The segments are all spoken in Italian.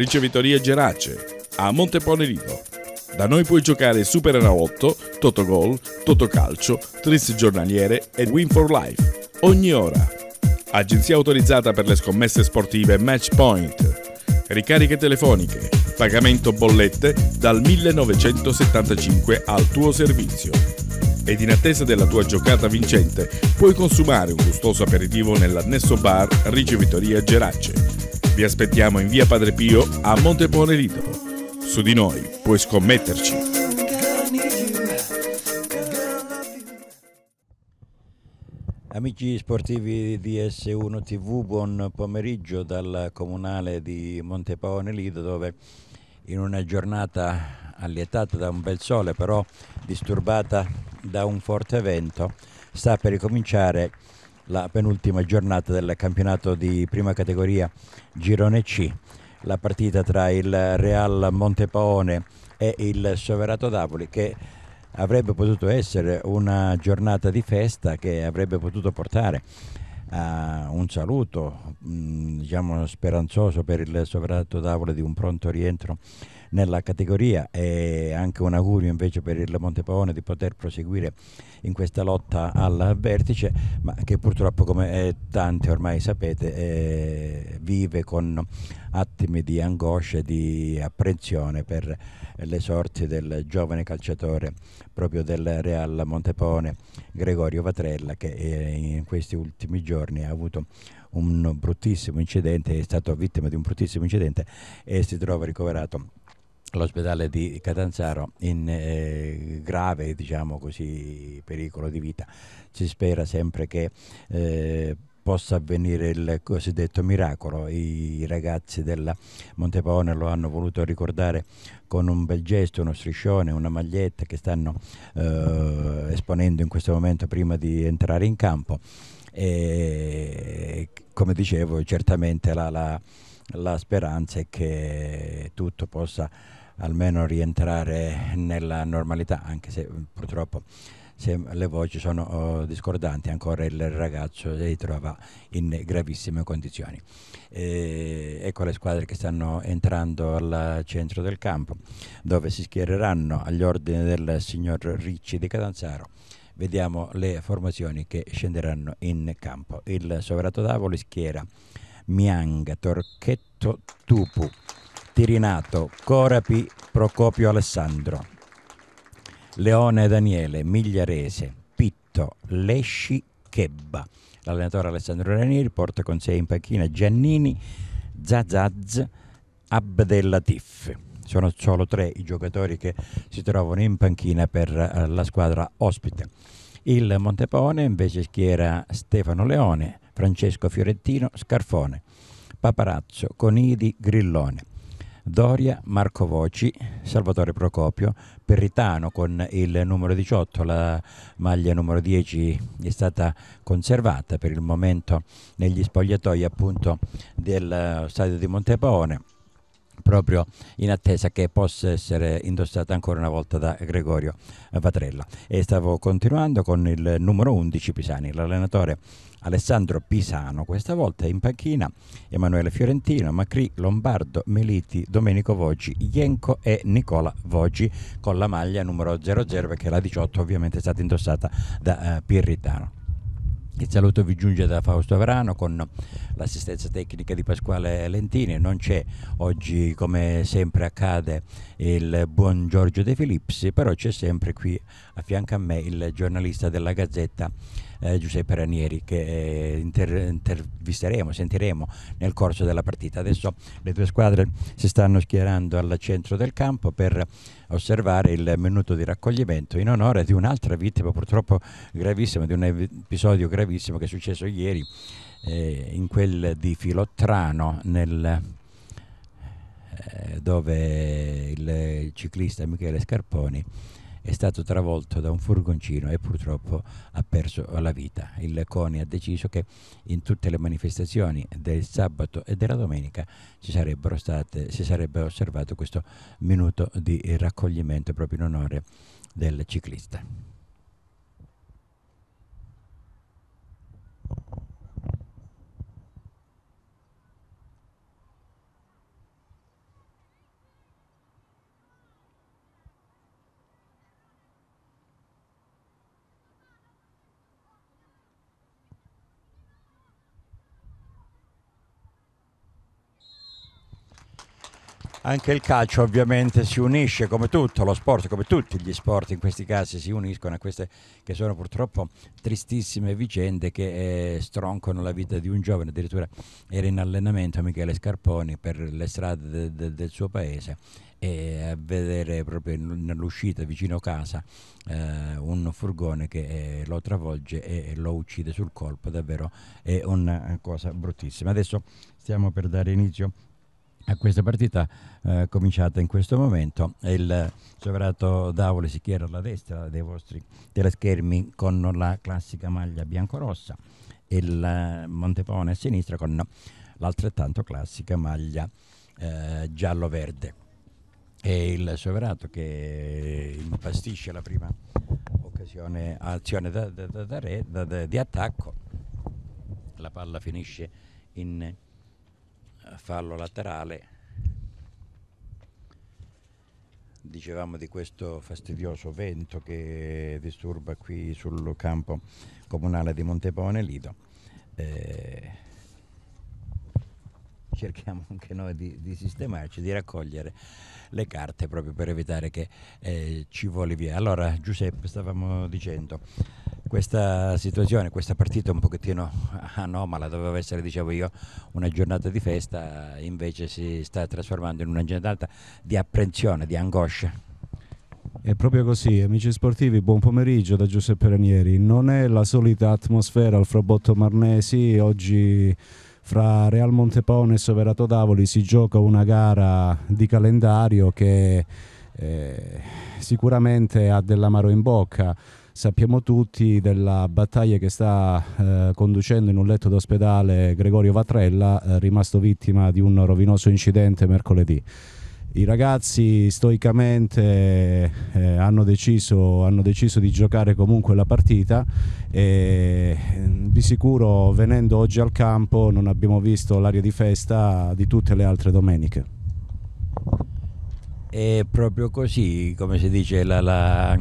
Ricevitoria Gerace, a Monteponerivo. Da noi puoi giocare Super Enalotto, Totogol, Totocalcio, Tris Giornaliere e Win for Life. Ogni ora. Agenzia autorizzata per le scommesse sportive Matchpoint. Ricariche telefoniche, pagamento bollette dal 1975 al tuo servizio. Ed in attesa della tua giocata vincente, puoi consumare un gustoso aperitivo nell'annesso bar Ricevitoria Gerace vi aspettiamo in via Padre Pio a Montepone Lidoro. Su di noi puoi scommetterci. Amici sportivi di S1 TV, buon pomeriggio dal comunale di Montepone Lido dove in una giornata allietata da un bel sole però disturbata da un forte vento sta per ricominciare la penultima giornata del campionato di prima categoria Girone C. La partita tra il Real Montepaone e il Soverato Davoli che avrebbe potuto essere una giornata di festa che avrebbe potuto portare a un saluto mm, diciamo, speranzoso per il Soverato Davoli di un pronto rientro nella categoria e anche un augurio invece per il Montepaone di poter proseguire in questa lotta al vertice, ma che purtroppo come eh, tanti ormai sapete eh, vive con attimi di angoscia e di apprensione per le sorti del giovane calciatore proprio del Real Montepone Gregorio Vatrella che eh, in questi ultimi giorni ha avuto un bruttissimo incidente, è stato vittima di un bruttissimo incidente e si trova ricoverato l'ospedale di Catanzaro in eh, grave diciamo così, pericolo di vita. Si spera sempre che eh, possa avvenire il cosiddetto miracolo. I ragazzi della Montepaone lo hanno voluto ricordare con un bel gesto, uno striscione, una maglietta che stanno eh, esponendo in questo momento prima di entrare in campo. E, come dicevo, certamente la, la, la speranza è che tutto possa avvenire almeno rientrare nella normalità, anche se purtroppo se le voci sono oh, discordanti, ancora il ragazzo si trova in gravissime condizioni. E, ecco le squadre che stanno entrando al centro del campo, dove si schiereranno agli ordini del signor Ricci di Catanzaro. Vediamo le formazioni che scenderanno in campo. Il sovrato d'Avoli schiera Miang, Torchetto, Tupu. Tirinato, Corapi, Procopio Alessandro, Leone Daniele, Migliarese, Pitto, Lesci, Chebba. L'allenatore Alessandro Ranieri porta con sé in panchina Giannini, Zazaz, Abdellatif. Sono solo tre i giocatori che si trovano in panchina per eh, la squadra ospite. Il Montepone invece schiera Stefano Leone, Francesco Fiorentino, Scarfone, Paparazzo, Conidi, Grillone. Doria, Marco Voci, Salvatore Procopio, Perritano con il numero 18, la maglia numero 10 è stata conservata per il momento negli spogliatoi appunto del eh, stadio di Montepaone proprio in attesa che possa essere indossata ancora una volta da Gregorio eh, Vatrella. E stavo continuando con il numero 11 Pisani, l'allenatore Alessandro Pisano, questa volta in panchina Emanuele Fiorentino, Macri, Lombardo, Meliti, Domenico Voggi, Ienco e Nicola Voggi con la maglia numero 00 perché la 18 ovviamente è stata indossata da eh, Pirritano. Il saluto vi giunge da Fausto Verano con l'assistenza tecnica di Pasquale Lentini. Non c'è oggi, come sempre accade, il buon Giorgio De Filippi, però c'è sempre qui a fianco a me il giornalista della Gazzetta eh, Giuseppe Ranieri che eh, inter- intervisteremo, sentiremo nel corso della partita. Adesso le due squadre si stanno schierando al centro del campo per osservare il minuto di raccoglimento in onore di un'altra vittima purtroppo gravissima, di un episodio gravissimo che è successo ieri eh, in quel di Filottrano nel eh, dove il ciclista Michele Scarponi è stato travolto da un furgoncino e purtroppo ha perso la vita. Il CONI ha deciso che in tutte le manifestazioni del sabato e della domenica ci sarebbero state, si sarebbe osservato questo minuto di raccoglimento proprio in onore del ciclista. anche il calcio ovviamente si unisce come tutto lo sport, come tutti gli sport in questi casi si uniscono a queste che sono purtroppo tristissime vicende che eh, stroncano la vita di un giovane. Addirittura era in allenamento Michele Scarponi per le strade de- de- del suo paese e a vedere proprio nell'uscita vicino casa eh, un furgone che eh, lo travolge e, lo uccide sul colpo, davvero è una cosa bruttissima. Adesso stiamo per dare inizio a questa partita eh, cominciata in questo momento il Sovrato Davoli si chiede alla destra dei vostri teleschermi con la classica maglia bianco-rossa e il Montepone a sinistra con l'altrettanto classica maglia eh, giallo-verde è il Sovrato che impastisce la prima occasione azione da, da, da, re, di attacco la palla finisce in fallo laterale, dicevamo di questo fastidioso vento che disturba qui sul campo comunale di Montepone Lido. Eh, cerchiamo anche noi di, di, sistemarci, di raccogliere le carte proprio per evitare che eh, ci voli via. Allora Giuseppe stavamo dicendo, questa situazione, questa partita un pochettino anomala, doveva essere dicevo io una giornata di festa, invece si sta trasformando in una giornata di apprensione, di angoscia. È proprio così, amici sportivi, buon pomeriggio da Giuseppe Ranieri. Non è la solita atmosfera al frabotto marnesi, oggi fra Real Montepone e Soverato d'Avoli si gioca una gara di calendario che eh, sicuramente ha dell'amaro in bocca. Sappiamo tutti della battaglia che sta eh, conducendo in un letto d'ospedale Gregorio Vatrella, eh, rimasto vittima di un rovinoso incidente mercoledì i ragazzi stoicamente eh, hanno, deciso, hanno, deciso, di giocare comunque la partita e mm, di sicuro venendo oggi al campo non abbiamo visto l'aria di festa di tutte le altre domeniche. È proprio così, come si dice, la, la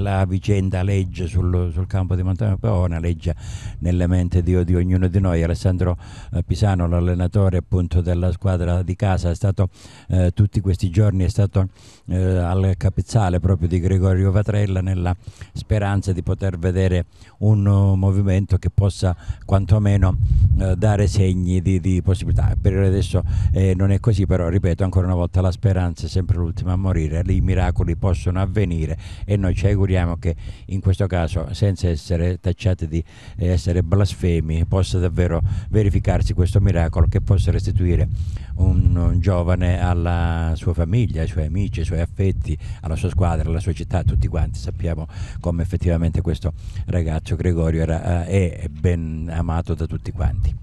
la vicenda legge sul, sul campo di Montana Paona, legge nelle menti di, di, ognuno di noi. Alessandro eh, Pisano, l'allenatore appunto della squadra di casa, è stato eh, tutti questi giorni è stato eh, al capezzale proprio di Gregorio Vatrella nella speranza di poter vedere un eh, movimento che possa quantomeno uh, dare segni di, di, possibilità. Per adesso eh, non è così, però ripeto ancora una volta la speranza è sempre l'ultima a morire, i miracoli possono avvenire e noi ci auguriamo auguriamo che in questo caso, senza essere tacciati di eh, essere blasfemi, possa davvero verificarsi questo miracolo che possa restituire un, un giovane alla sua famiglia, ai suoi amici, ai suoi affetti, alla sua squadra, alla sua città, tutti quanti sappiamo come effettivamente questo ragazzo Gregorio era, eh, è ben amato da tutti quanti.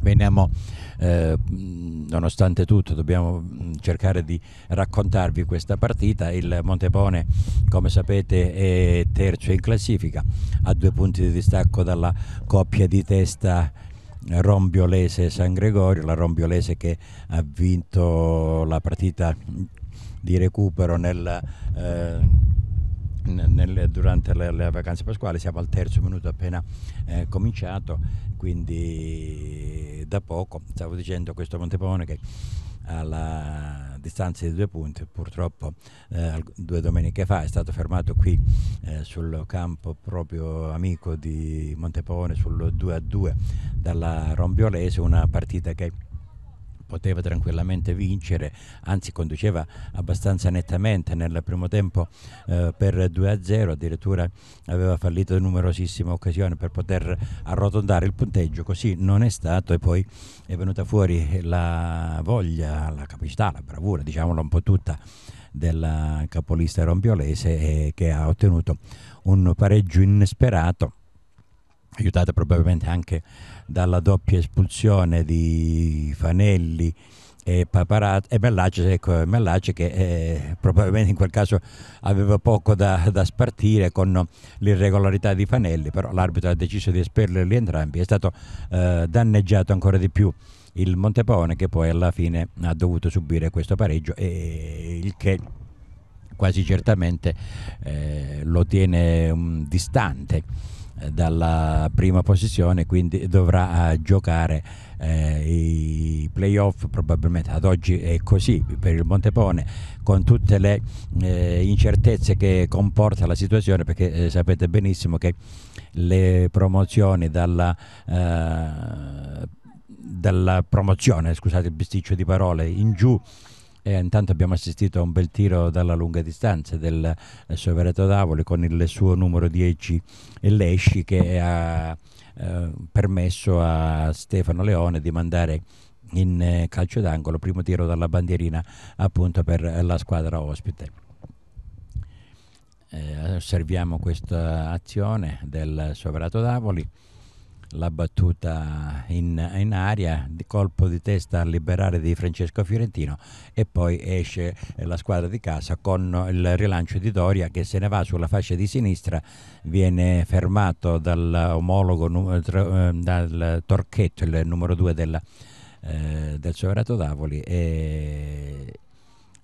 Veniamo eh, nonostante tutto dobbiamo cercare di raccontarvi questa partita. Il Montepone, come sapete, è terzo in classifica, a due punti di distacco dalla coppia di testa Rombiolese San Gregorio, la Rombiolese che ha vinto la partita di recupero nel, eh, nel, durante le, le, vacanze pasquali, siamo al terzo minuto appena eh, cominciato quindi da poco, stavo dicendo questo Montepone che alla distanza di due punti, purtroppo eh, due domeniche fa è stato fermato qui eh, sul campo proprio amico di Montepone sul 2 a 2 dalla Rombiolese, una partita che poteva tranquillamente vincere, anzi conduceva abbastanza nettamente nel primo tempo eh, per 2-0, addirittura aveva fallito in numerosissime occasioni per poter arrotondare il punteggio, così non è stato e poi è venuta fuori la voglia, la capacità, la bravura, diciamolo un po' tutta della capolista rompiolese eh, che ha ottenuto un pareggio insperato aiutata probabilmente anche dalla doppia espulsione di Fanelli e, Paparazzi, e Mellacci, ecco, Mellacci che eh, probabilmente in quel caso aveva poco da, da, spartire con l'irregolarità di Fanelli, però l'arbitro ha deciso di esperlerli entrambi, è stato eh, danneggiato ancora di più il Montepone che poi alla fine ha dovuto subire questo pareggio, e, il che quasi certamente eh, lo tiene um, distante eh, dalla prima posizione, quindi dovrà eh, giocare eh, i playoff probabilmente ad oggi è così per il Montepone con tutte le eh, incertezze che comporta la situazione perché eh, sapete benissimo che le promozioni dalla eh, dalla promozione, scusate il bisticcio di parole, in giù e intanto abbiamo assistito a un bel tiro dalla lunga distanza del eh, Soverato d'Avoli con il suo numero 10 Lesci che ha eh, permesso a Stefano Leone di mandare in eh, calcio d'angolo, primo tiro dalla bandierina appunto per la squadra ospite. Eh, osserviamo questa azione del Soverato d'Avoli la battuta in, in, aria, colpo di testa a liberare di Francesco Fiorentino e poi esce la squadra di casa con il rilancio di Doria che se ne va sulla fascia di sinistra, viene fermato dall'omologo eh, dal Torchetto, il numero 2 della, eh, del Soverato Davoli e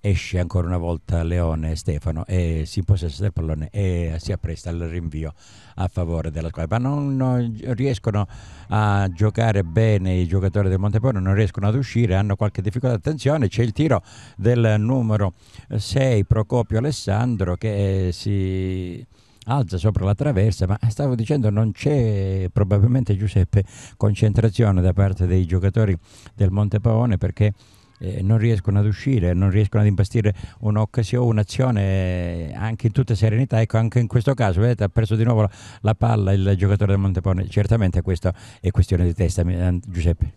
esce ancora una volta Leone Stefano e si impossessa del pallone e si appresta al rinvio a favore della squadra ma non, non riescono a giocare bene i giocatori del Monteporno non riescono ad uscire hanno qualche difficoltà attenzione c'è il tiro del numero 6 Procopio Alessandro che si alza sopra la traversa, ma stavo dicendo non c'è probabilmente Giuseppe concentrazione da parte dei giocatori del Montepaone perché eh, non riescono ad uscire, non riescono ad impastire un'occasione, un'azione eh, anche in tutta serenità. Ecco, anche in questo caso, vedete, ha perso di nuovo la, la palla il giocatore del Montepone. Certamente questa è questione di testa, eh, Giuseppe.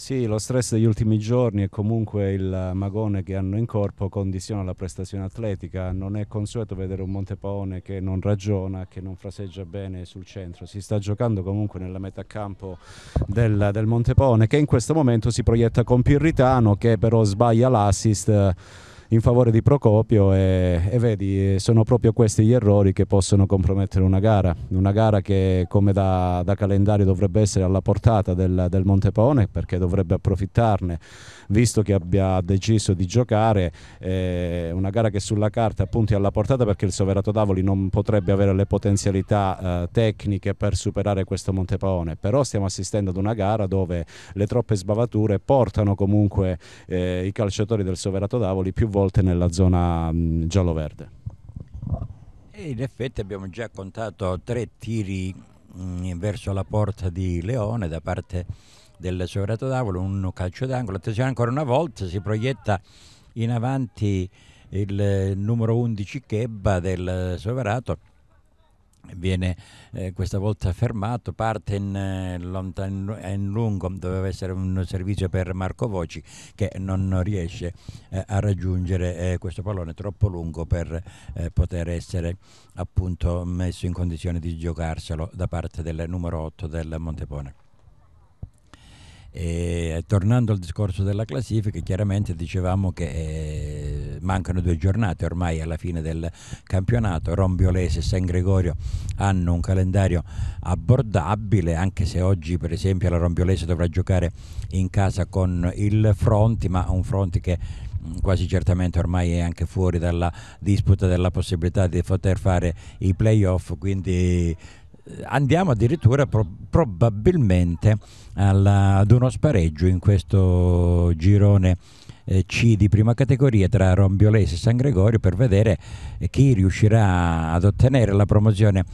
Sì, lo stress degli ultimi giorni e comunque il magone che hanno in corpo condiziona la prestazione atletica. Non è consueto vedere un Montepaone che non ragiona, che non fraseggia bene sul centro. Si sta giocando comunque nella metà campo del, del Montepaone che in questo momento si proietta con Pirritano che però sbaglia l'assist in favore di Procopio e, e, vedi sono proprio questi gli errori che possono compromettere una gara, una gara che come da, da calendario dovrebbe essere alla portata del, del Montepaone perché dovrebbe approfittarne visto che abbia deciso di giocare eh, una gara che sulla carta appunto è alla portata perché il Soverato Davoli non potrebbe avere le potenzialità eh, tecniche per superare questo Montepaone però stiamo assistendo ad una gara dove le troppe sbavature portano comunque eh, i calciatori del Soverato Davoli più volte volte nella zona mm, giallo-verde. In effetti abbiamo già contato tre tiri mh, mm, verso la porta di Leone da parte del Sovrato Davolo, un calcio d'angolo. Attenzione ancora una volta, si proietta in avanti il eh, numero 11 Chebba del Sovrato viene eh, questa volta fermato, parte in, eh, in lungo, doveva essere un servizio per Marco Voci che non riesce eh, a raggiungere eh, questo pallone troppo lungo per eh, poter essere appunto messo in condizione di giocarselo da parte del numero 8 del Montepone. E, tornando al discorso della classifica, chiaramente dicevamo che eh, mancano due giornate ormai alla fine del campionato. Rombiolese e San Gregorio hanno un calendario abbordabile, anche se oggi per esempio la Rombiolese dovrà giocare in casa con il Fronti, ma un Fronti che mm, quasi certamente ormai è anche fuori dalla disputa della possibilità di poter fare i playoff, quindi eh, andiamo addirittura pro- probabilmente alla, ad uno spareggio in questo girone eh, C di prima categoria tra Rombiolese e San Gregorio per vedere eh, chi riuscirà ad ottenere la promozione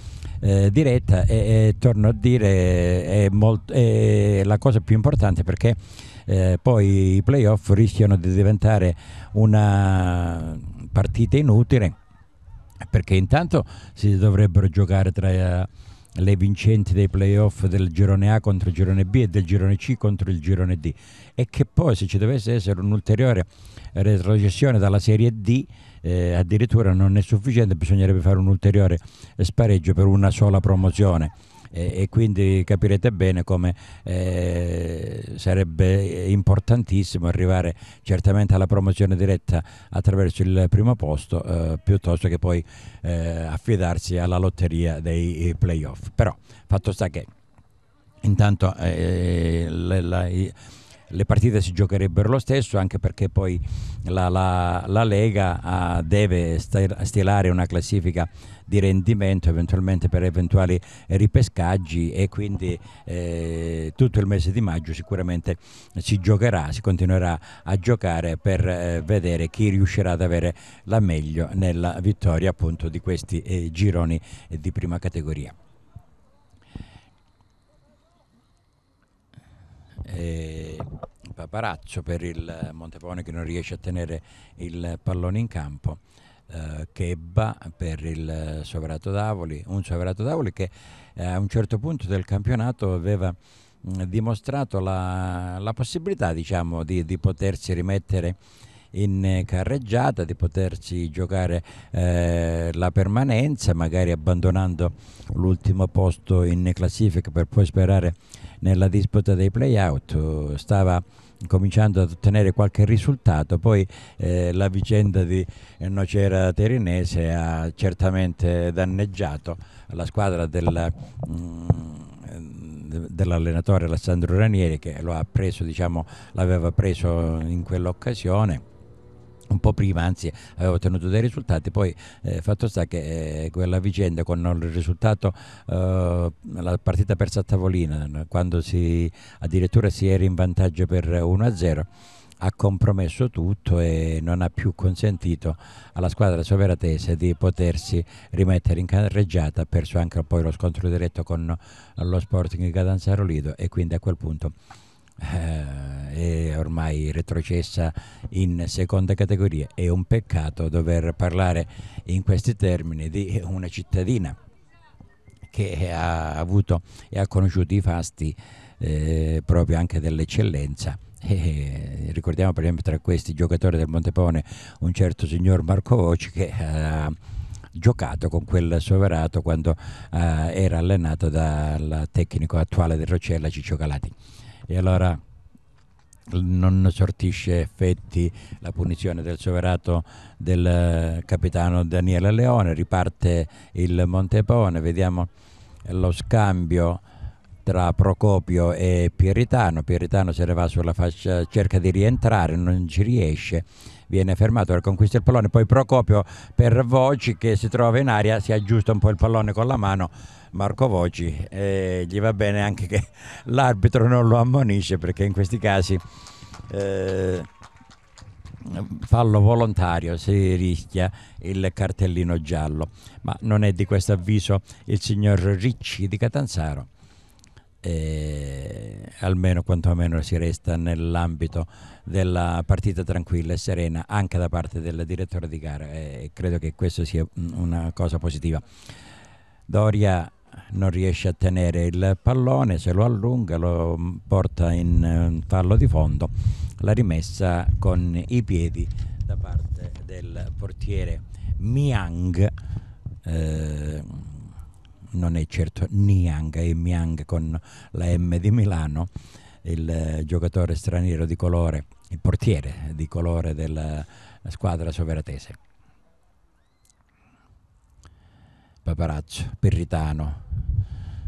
eh, diretta e, e, torno a dire è, molt- è la cosa più importante perché eh, poi i playoff rischiano di diventare una partita inutile perché intanto si dovrebbero giocare tra le vincenti dei playoff del girone A contro il girone B e del girone C contro il girone D e che poi se ci dovesse essere un'ulteriore retrocessione dalla serie D eh, addirittura non è sufficiente bisognerebbe fare un ulteriore spareggio per una sola promozione e quindi capirete bene come eh, sarebbe importantissimo arrivare certamente alla promozione diretta attraverso il primo posto eh, piuttosto che poi eh, affidarsi alla lotteria dei playoff. Però fatto sta che intanto eh, la, la, le partite si giocherebbero lo stesso anche perché poi la, la, la Lega ah, deve stilare una classifica di rendimento eventualmente per eventuali ripescaggi e quindi eh, tutto il mese di maggio sicuramente si giocherà, si continuerà a giocare per eh, vedere chi riuscirà ad avere la meglio nella vittoria appunto di questi eh, gironi di prima categoria. eh, Paparazzo per il Montepone che non riesce a tenere il pallone in campo. Eh, Chebba per il Sovrato Davoli, un Sovrato Davoli che eh, a un certo punto del campionato aveva dimostrato la, la possibilità diciamo, di, di, potersi rimettere in carreggiata, di potersi giocare eh, la permanenza, magari abbandonando l'ultimo posto in classifica per poi sperare nella disputa dei playout. Stava cominciando ad ottenere qualche risultato, poi eh, la vicenda di Nocera Terinese ha certamente danneggiato la squadra della, mh, mm, dell'allenatore Alessandro Ranieri che lo ha preso, diciamo, l'aveva preso in quell'occasione un po' prima, anzi avevo ottenuto dei risultati, poi eh, fatto sta che eh, quella vicenda con il risultato, eh, la partita persa a tavolina, quando si, addirittura si era in vantaggio per 1-0, ha compromesso tutto e non ha più consentito alla squadra soveratese di potersi rimettere in carreggiata, ha perso anche poi lo scontro diretto con lo Sporting Catanzaro Lido e quindi a quel punto eh, è ormai retrocessa in seconda categoria. È un peccato dover parlare in questi termini di una cittadina che ha avuto e ha conosciuto i fasti eh, proprio anche dell'eccellenza. E eh, eh, ricordiamo per esempio tra questi giocatori del Montepone un certo signor Marco Voci che ha giocato con quel soverato quando eh, era allenato dal tecnico attuale del Rocella Ciccio Calati e allora non sortisce effetti la punizione del soverato del eh, capitano Daniele Leone, riparte il Montepone, vediamo lo scambio tra Procopio e Pieritano, Pieritano se ne va sulla fascia, cerca di rientrare, non ci riesce viene fermato per conquista il pallone, poi Procopio per Voci che si trova in aria, si aggiusta un po' il pallone con la mano, Marco Voci eh, gli va bene anche che l'arbitro non lo ammonisce perché in questi casi... Eh, fallo volontario si rischia il cartellino giallo ma non è di questo avviso il signor Ricci di Catanzaro eh, almeno quantomeno si resta nell'ambito della partita tranquilla e serena anche da parte del direttore di gara e credo che questo sia una cosa positiva. Doria non riesce a tenere il pallone, se lo allunga, lo mm, porta in eh, fallo di fondo, la rimessa con i piedi da parte del portiere Miang. Eh, non è certo Niang e Miang con la M di Milano, il eh, giocatore straniero di colore, il portiere di colore della squadra soveratese. Paparazzo, Pirritano,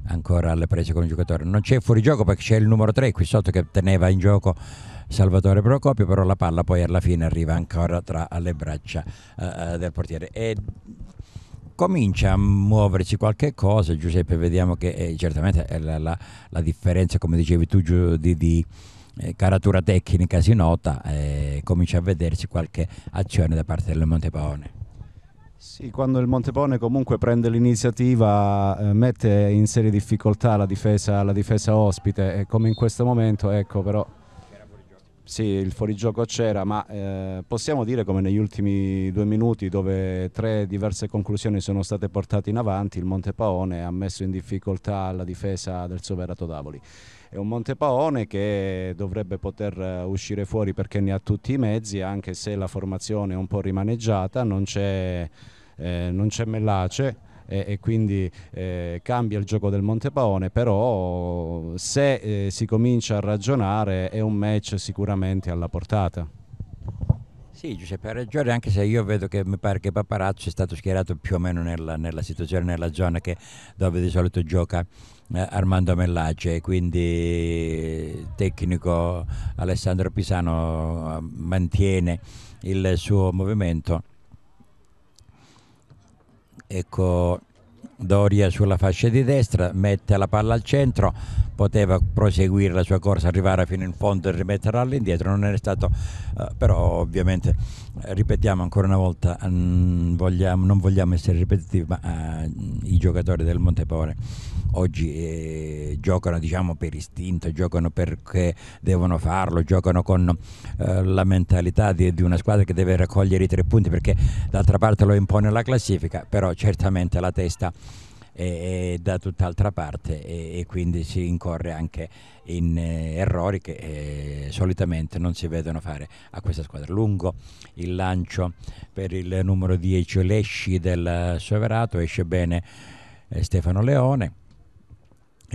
ancora alle prese con il giocatore. Non c'è fuorigioco perché c'è il numero 3 qui sotto che teneva in gioco Salvatore Procopio, però la palla poi alla fine arriva ancora tra le braccia eh, eh del portiere. E comincia a muoversi qualche cosa, Giuseppe, vediamo che eh, certamente la, la, la, differenza, come dicevi tu, di, di eh, caratura tecnica si nota, eh, comincia a vedersi qualche azione da parte del Montepaone. Sì, quando il Montepone comunque prende l'iniziativa eh, mette in serie difficoltà la difesa, la difesa ospite, e come in questo momento, ecco però sì, il fuorigioco c'era, ma eh, possiamo dire come negli ultimi due minuti, dove tre diverse conclusioni sono state portate in avanti, il Monte Paone ha messo in difficoltà la difesa del Soverato Davoli. È un Monte Paone che dovrebbe poter eh, uscire fuori perché ne ha tutti i mezzi, anche se la formazione è un po' rimaneggiata, non c'è, eh, non c'è Mellace, e, e quindi eh, cambia il gioco del Montepaone, però se eh, si comincia a ragionare è un match sicuramente alla portata. Sì, Giuseppe ha ragione, anche se io vedo che mi pare che Paparazzo è stato schierato più o meno nella, nella situazione, nella zona che, dove di solito gioca eh, Armando Mellace, quindi il tecnico Alessandro Pisano eh, mantiene il suo movimento ecco, Doria sulla fascia di destra, mette la palla al centro, poteva proseguire la sua corsa, arrivare fino in fondo e rimetterla all'indietro, non era stato, eh, però ovviamente, eh, ripetiamo ancora una volta, mh, mm, vogliamo, non vogliamo essere ripetitivi, ma eh, i giocatori del Montepore oggi eh, giocano diciamo, per istinto, giocano perché devono farlo, giocano con eh, la mentalità di, di, una squadra che deve raccogliere i tre punti perché d'altra parte lo impone la classifica, però certamente la testa è, è da tutt'altra parte e, e, quindi si incorre anche in eh, errori che eh, solitamente non si vedono fare a questa squadra. Lungo il lancio per il numero 10 Lesci del Soverato, esce bene eh, Stefano Leone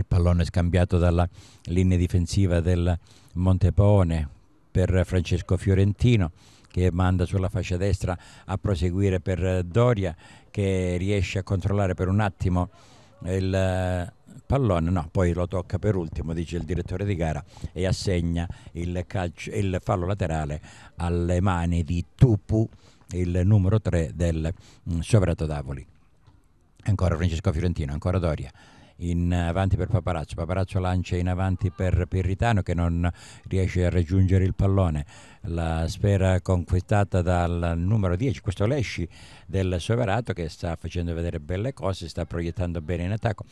il pallone scambiato dalla linea difensiva del Montepone per Francesco Fiorentino che manda sulla fascia destra a proseguire per Doria che riesce a controllare per un attimo il pallone, no, poi lo tocca per ultimo, dice il direttore di gara e assegna il, calcio, il fallo laterale alle mani di Tupu, il numero 3 del mm, Sovrato Davoli. Ancora Francesco Fiorentino, ancora Doria in avanti per Paparazzo, Paparazzo lancia in avanti per Pirritano che non riesce a raggiungere il pallone, la sfera conquistata dal numero 10, questo Lesci del Soverato che sta facendo vedere belle cose, sta proiettando bene in attacco.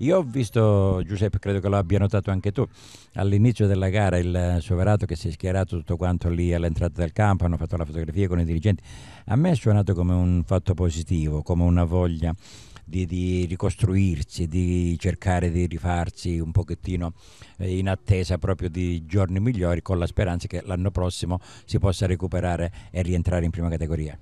Io ho visto, Giuseppe, credo che lo abbia notato anche tu, all'inizio della gara il Soverato che si è schierato tutto quanto lì all'entrata del campo, hanno fatto la fotografia con i dirigenti, a me è suonato come un fatto positivo, come una voglia di, di ricostruirsi, di cercare di rifarsi un pochettino eh, in attesa proprio di giorni migliori con la speranza che l'anno prossimo si possa recuperare e rientrare in prima categoria.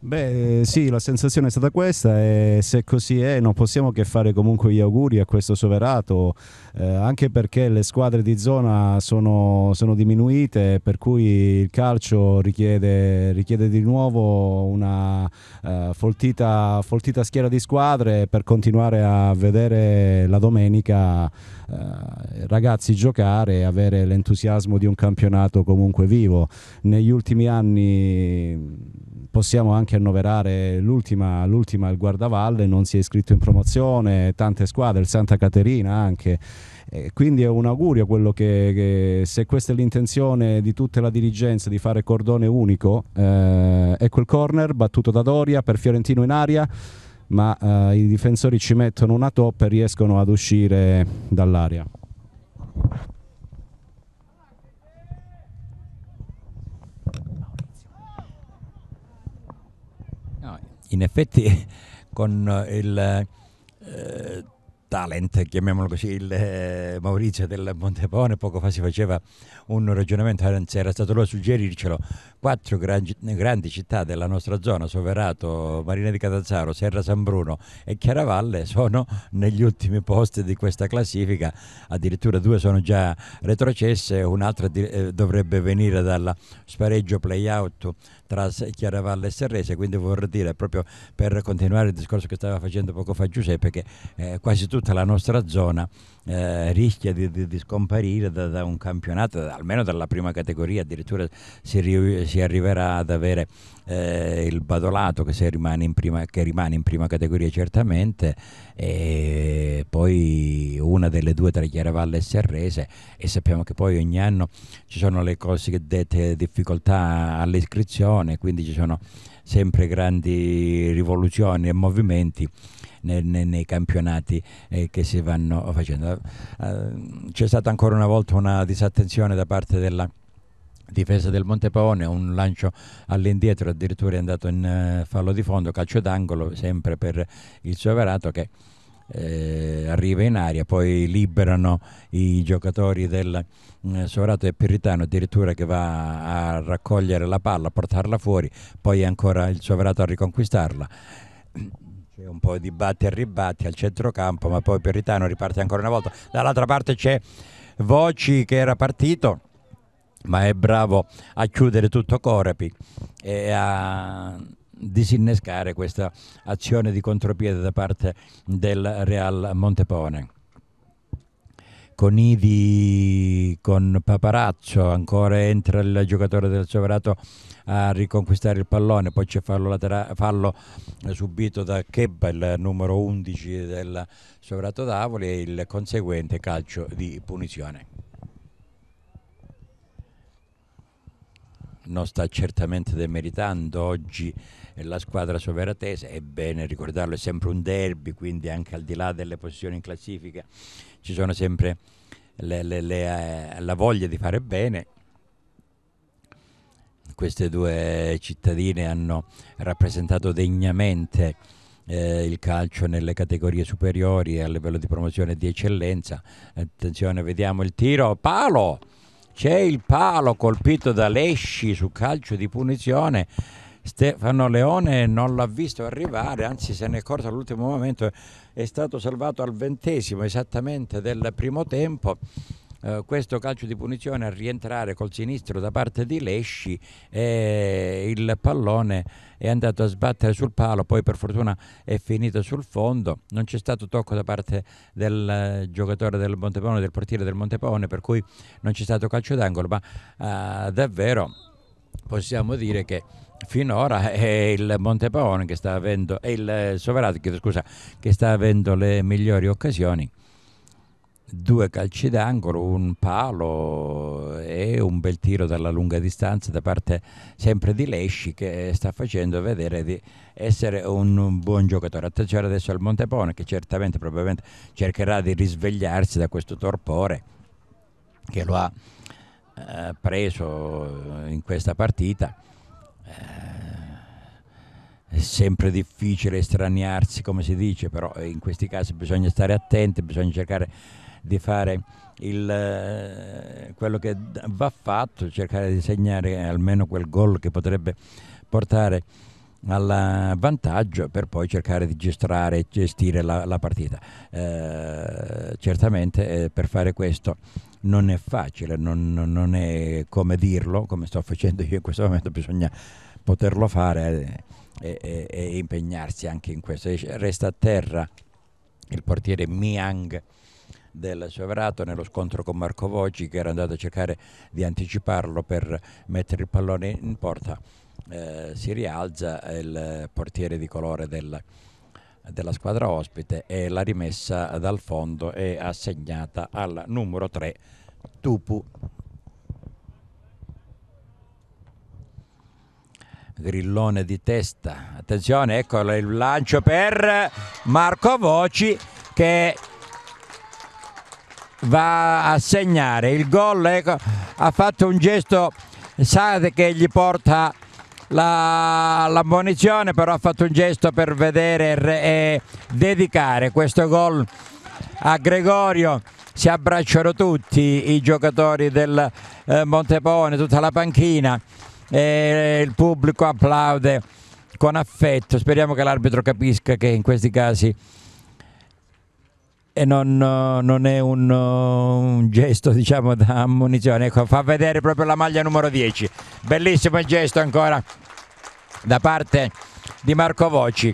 Beh sì, la sensazione è stata questa e se così è non possiamo che fare comunque gli auguri a questo soverato, eh, anche perché le squadre di zona sono, sono diminuite, per cui il calcio richiede, richiede di nuovo una eh, foltita, foltita schiera di squadre per continuare a vedere la domenica. Eh, ragazzi giocare e avere l'entusiasmo di un campionato comunque vivo. Negli ultimi anni possiamo anche annoverare l'ultima, l'ultima il Guardavalle, non si è iscritto in promozione, tante squadre, il Santa Caterina anche. E quindi è un augurio quello che, che, se questa è l'intenzione di tutta la dirigenza di fare cordone unico, eh, è quel corner battuto da Doria per Fiorentino in aria ma eh, i difensori ci mettono una toppa e riescono ad uscire dall'area. in effetti con eh, il eh, talent, chiamiamolo così, il eh, Maurizio del Montepone poco fa si faceva un ragionamento, era stato lui a suggerircelo, quattro grandi, grandi città della nostra zona, Soverato, Marina di Catanzaro, Serra San Bruno e Chiaravalle, sono negli ultimi posti di questa classifica, addirittura due sono già retrocesse, un'altra eh, dovrebbe venire dal spareggio play-out tra Chiaravalle e Serrese, quindi vorrei dire proprio per continuare il discorso che stava facendo poco fa Giuseppe che eh, quasi tutta la nostra zona eh, rischia di, di, di scomparire da, da, un campionato, almeno dalla prima categoria, addirittura si, si arriverà ad avere eh, il Badolato che rimane, prima, che, rimane in prima, categoria certamente e poi una delle due tra Chiaravalle e Serrese e sappiamo che poi ogni anno ci sono le cosiddette difficoltà all'iscrizione, quindi ci sono sempre grandi rivoluzioni e movimenti nei, nei, nei campionati eh, che si vanno facendo. Uh, c'è stata ancora una volta una disattenzione da parte della difesa del Monte Paone, un lancio all'indietro, addirittura è andato in uh, fallo di fondo, calcio d'angolo sempre per il Soverato che eh, arriva in aria, poi liberano i giocatori del eh, mm, Sovrato e Piritano addirittura che va a raccogliere la palla, a portarla fuori, poi ancora il Sovrato a riconquistarla. C'è un po' di batti e ribatti al centrocampo, ma poi Peritano riparte ancora una volta. Dall'altra parte c'è Voci che era partito, ma è bravo a chiudere tutto Corapi e a disinnescare questa azione di contropiede da parte del Real Montepone con Ivi, con Paparazzo, ancora entra il giocatore del Soverato a riconquistare il pallone, poi c'è fallo, latera- fallo eh, subito da Chebba, il numero 11 del Soverato d'Avoli e il conseguente calcio di punizione. non sta certamente demeritando oggi eh, la squadra sovratese, è bene ricordarlo, è sempre un derby, quindi anche al di là delle posizioni in classifica ci sono sempre le, le, le, eh, la voglia di fare bene. Queste due cittadine hanno rappresentato degnamente eh, il calcio nelle categorie superiori a livello di promozione e di eccellenza. Attenzione, vediamo il tiro, palo! c'è il palo colpito da Lesci su calcio di punizione. Stefano Leone non l'ha visto arrivare, anzi se ne è accorto all'ultimo momento, è stato salvato al ventesimo esattamente del primo tempo eh, questo calcio di punizione a rientrare col sinistro da parte di Lesci e eh, il pallone è andato a sbattere sul palo, poi per fortuna è finito sul fondo, non c'è stato tocco da parte del giocatore del Montepone, del portiere del Montepone, per cui non c'è stato calcio d'angolo, ma eh, davvero possiamo dire che finora è il Montepaone che sta avendo, è il Soverato scusa, che sta avendo le migliori occasioni due calci d'angolo, un palo e un bel tiro dalla lunga distanza da parte sempre di Lesci che sta facendo vedere di essere un buon giocatore. Attenzione adesso al Montepone che certamente probabilmente cercherà di risvegliarsi da questo torpore che lo ha eh, preso in questa partita. Eh, è sempre difficile estraniarsi, come si dice, però eh, in questi casi bisogna stare attenti, bisogna cercare di fare il, eh, quello che va fatto, cercare di segnare almeno quel gol che potrebbe portare al vantaggio per poi cercare di gestare, gestire la, la partita. Eh, certamente eh, per fare questo non è facile, non, non, è come dirlo, come sto facendo io in questo momento, bisogna poterlo fare eh, e, e, e impegnarsi anche in questo. Resta a terra il portiere Miang del Soverato nello scontro con Marco Voci che era andato a cercare di anticiparlo per mettere il pallone in porta. Eh, si rialza il portiere di colore del, della squadra ospite e la rimessa dal fondo è assegnata al numero 3 Tupu. Grillone di testa, attenzione, ecco il lancio per Marco Voci che va a segnare il gol ecco, ha fatto un gesto Sade che gli porta l'ammonizione la però ha fatto un gesto per vedere e dedicare questo gol a Gregorio si abbracciano tutti i giocatori del eh, Montepone tutta la panchina e il pubblico applaude con affetto speriamo che l'arbitro capisca che in questi casi e non, non è un, un, gesto diciamo da ammunizione ecco, fa vedere proprio la maglia numero 10, bellissimo gesto ancora da parte di Marco Voci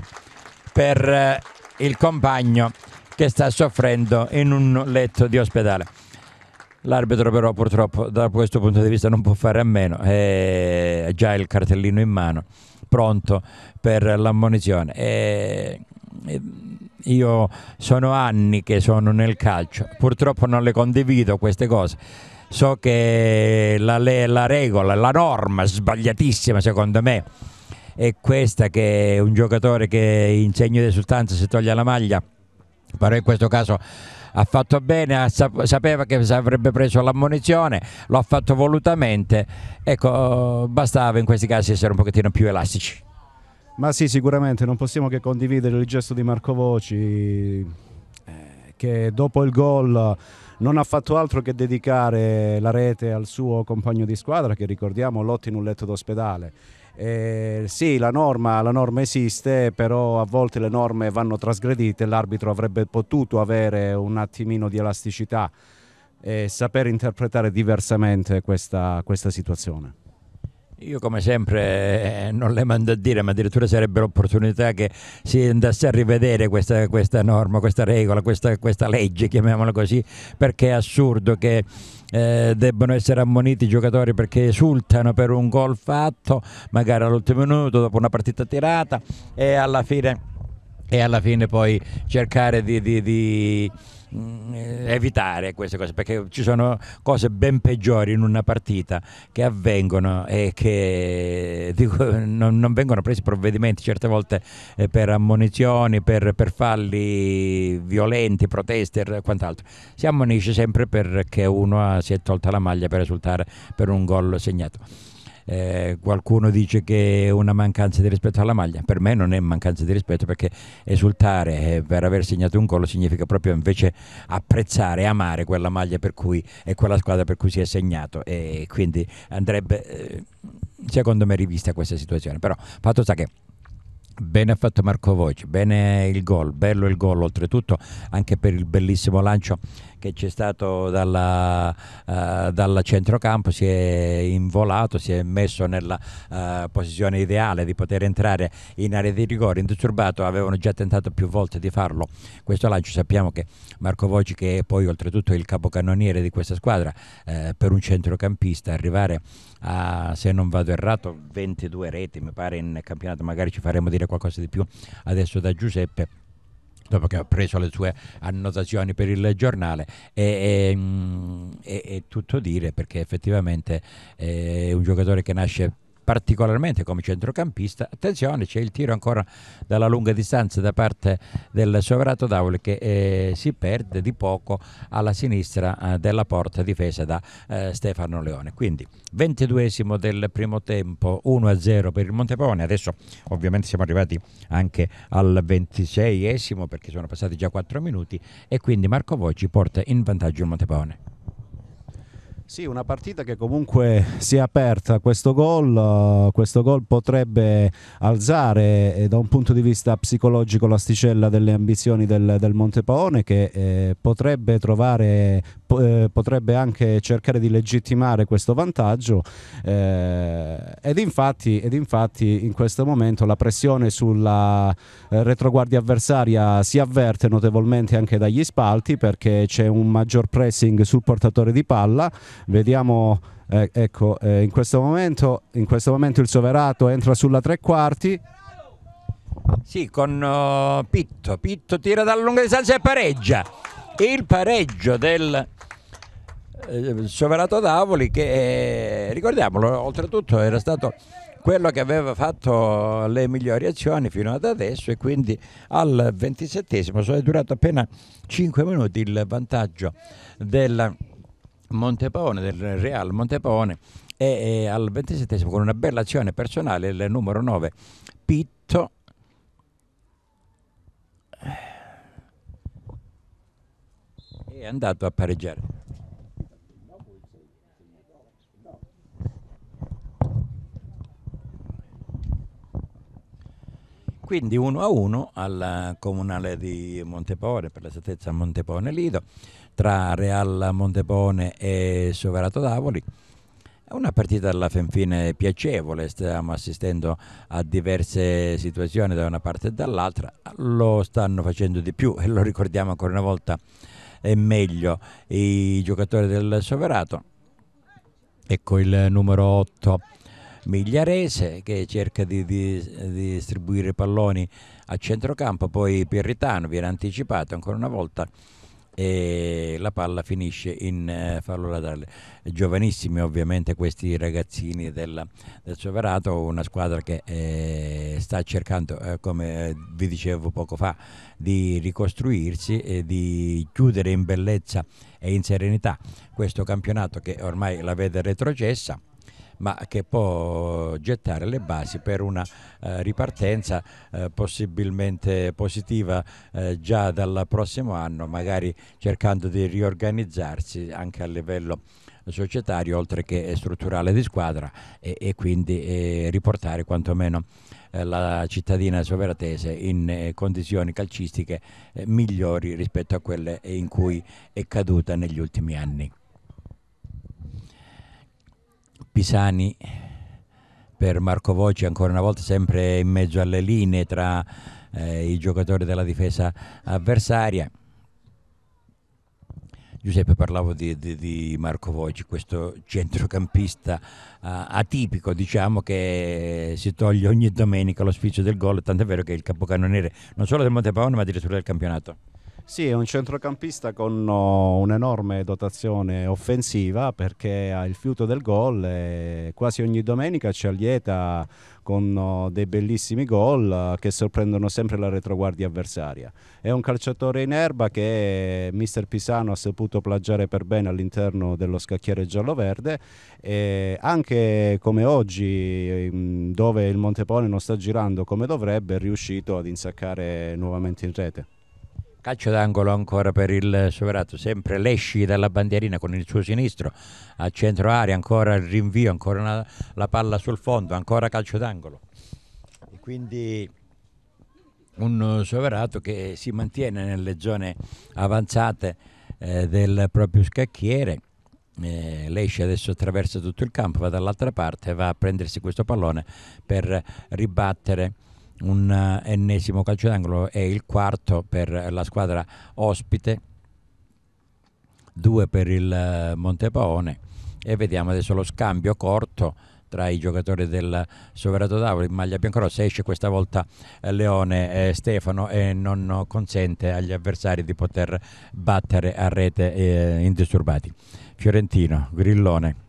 per eh, il compagno che sta soffrendo in un letto di ospedale. L'arbitro però purtroppo da questo punto di vista non può fare a meno, ha già il cartellino in mano, pronto per l'ammonizione. E, e, io sono anni che sono nel calcio, purtroppo non le condivido queste cose. So che la, la regola, la norma sbagliatissima secondo me è questa che un giocatore che in segno di sostanza si toglie la maglia, però in questo caso ha fatto bene, sapeva che avrebbe preso l'ammonizione, lo ha fatto volutamente, ecco, bastava in questi casi essere un pochettino più elastici. Ma sì, sicuramente non possiamo che condividere il gesto di Marco Voci eh, che dopo il gol non ha fatto altro che dedicare la rete al suo compagno di squadra che ricordiamo lotta in un letto d'ospedale. Eh, sì, la norma, la norma, esiste, però a volte le norme vanno trasgredite, l'arbitro avrebbe potuto avere un attimino di elasticità e saper interpretare diversamente questa, questa situazione. Io come sempre eh, non le mando a dire, ma addirittura sarebbe l'opportunità che si andasse a rivedere questa, questa norma, questa regola, questa, questa legge, chiamiamola così, perché è assurdo che eh, debbano essere ammoniti i giocatori perché esultano per un gol fatto, magari all'ultimo minuto, dopo una partita tirata e alla fine, e alla fine poi cercare di, di, di Mm, eh, evitare queste cose perché ci sono cose ben peggiori in una partita che avvengono e che dico, non, non, vengono presi provvedimenti certe volte eh, per ammonizioni, per, per falli violenti, proteste e quant'altro. Si ammonisce sempre perché uno si è tolta la maglia per esultare per un gol segnato eh, qualcuno dice che è una mancanza di rispetto alla maglia, per me non è mancanza di rispetto perché esultare per aver segnato un gol significa proprio invece apprezzare e amare quella maglia per cui, e quella squadra per cui si è segnato e quindi andrebbe eh, secondo me rivista questa situazione, però fatto sta che Bene ha fatto Marco Voci, bene il gol, bello il gol oltretutto anche per il bellissimo lancio che c'è stato dalla, uh, eh, dal centrocampo si è involato, si è messo nella uh, posizione ideale di poter entrare in area di rigore indisturbato, avevano già tentato più volte di farlo questo lancio, sappiamo che Marco Voci che è poi oltretutto il capocannoniere di questa squadra eh, per un centrocampista arrivare a, se non vado errato, 22 reti mi pare in campionato, magari ci faremo dire qualcosa di più adesso da Giuseppe dopo che ha preso le sue annotazioni per il giornale, è, è, è tutto dire perché effettivamente eh, è un giocatore che nasce particolarmente come centrocampista. Attenzione, c'è il tiro ancora dalla lunga distanza da parte del Soverato Davoli che eh, si perde di poco alla sinistra eh, della porta difesa da eh, Stefano Leone. Quindi ventiduesimo del primo tempo, 1-0 per il Montepone. Adesso ovviamente siamo arrivati anche al ventiseiesimo perché sono passati già 4 minuti e quindi Marco Voci porta in vantaggio il Montepone. Sì, una partita che comunque si è aperta. Questo gol, eh, questo gol potrebbe alzare eh, da un punto di vista psicologico l'asticella delle ambizioni del, del Montepaone che eh, potrebbe trovare eh, potrebbe anche cercare di legittimare questo vantaggio eh, ed, infatti, ed, infatti, in questo momento la pressione sulla eh, retroguardia avversaria si avverte notevolmente anche dagli spalti perché c'è un maggior pressing sul portatore di palla vediamo eh, ecco, eh, in, questo momento, in, questo momento, il Soverato entra sulla tre quarti. Sì, con uh, Pitto. Pitto tira dalla lunga distanza e pareggia il pareggio del eh, Soverato Davoli che eh, ricordiamolo oltretutto era stato quello che aveva fatto le migliori azioni fino ad adesso e quindi al ventisettesimo sono durato appena 5 minuti il vantaggio del Montepaone, del Real Montepaone e, e eh, al ventisettesimo con una bella azione personale il numero 9 Pitto è andato a pareggiare. Quindi 1 a 1 alla comunale di Montepone, per l'esattezza Montepone Lido, tra Real Montepone e Soverato d'Avoli. È una partita alla fin fine piacevole, stiamo assistendo a diverse situazioni da una parte e dall'altra, lo stanno facendo di più e lo ricordiamo ancora una volta meglio i giocatori del Soverato. Ecco il numero 8 Migliarese che cerca di, di, di eh, distribuire palloni a centrocampo, poi Pirritano viene anticipato ancora una volta e la palla finisce in eh, fallo laterale. Giovanissimi ovviamente questi ragazzini della, del Soverato, una squadra che eh, sta cercando, eh, come eh, vi dicevo poco fa, di ricostruirsi e di chiudere in bellezza e in serenità questo campionato che ormai la vede retrocessa ma che può gettare le basi per una eh, ripartenza eh, possibilmente positiva eh, già dal prossimo anno, magari cercando di riorganizzarsi anche a livello societario oltre che strutturale di squadra e, e quindi eh, riportare quantomeno eh, la cittadina sovratese in eh, condizioni calcistiche migliori rispetto a quelle in cui è caduta negli ultimi anni. Pisani per Marco Voci ancora una volta sempre in mezzo alle linee tra eh, i giocatori della difesa avversaria Giuseppe parlavo di, di, di Marco Voci questo centrocampista uh, atipico diciamo che si toglie ogni domenica l'ospizio del gol tant'è vero che è il capocannoniere non solo del Monte Montepaone ma addirittura del campionato sì, è un centrocampista con oh, un'enorme dotazione offensiva perché ha il fiuto del gol e quasi ogni domenica ci allieta con oh, dei bellissimi gol eh, che sorprendono sempre la retroguardia avversaria. È un calciatore in erba che mister Pisano ha saputo plagiare per bene all'interno dello scacchiere giallo-verde e anche come oggi ehm, dove il Montepone non sta girando come dovrebbe è riuscito ad insaccare nuovamente in rete. Calcio d'angolo ancora per il Soverato, sempre Lesci dalla bandierina con il suo sinistro a centro aria, ancora il rinvio, ancora una, la palla sul fondo, ancora calcio d'angolo. E quindi un Soverato che si mantiene nelle zone avanzate eh, del proprio scacchiere. Eh, Lesci adesso attraversa tutto il campo, va dall'altra parte, va a prendersi questo pallone per ribattere un eh, ennesimo calcio d'angolo e il quarto per la squadra ospite, due per il eh, Montepaone e vediamo adesso lo scambio corto tra i giocatori del Soverato Tavolo in maglia biancorossa esce questa volta eh, Leone eh, Stefano e non consente agli avversari di poter battere a rete eh, indisturbati Fiorentino, Grillone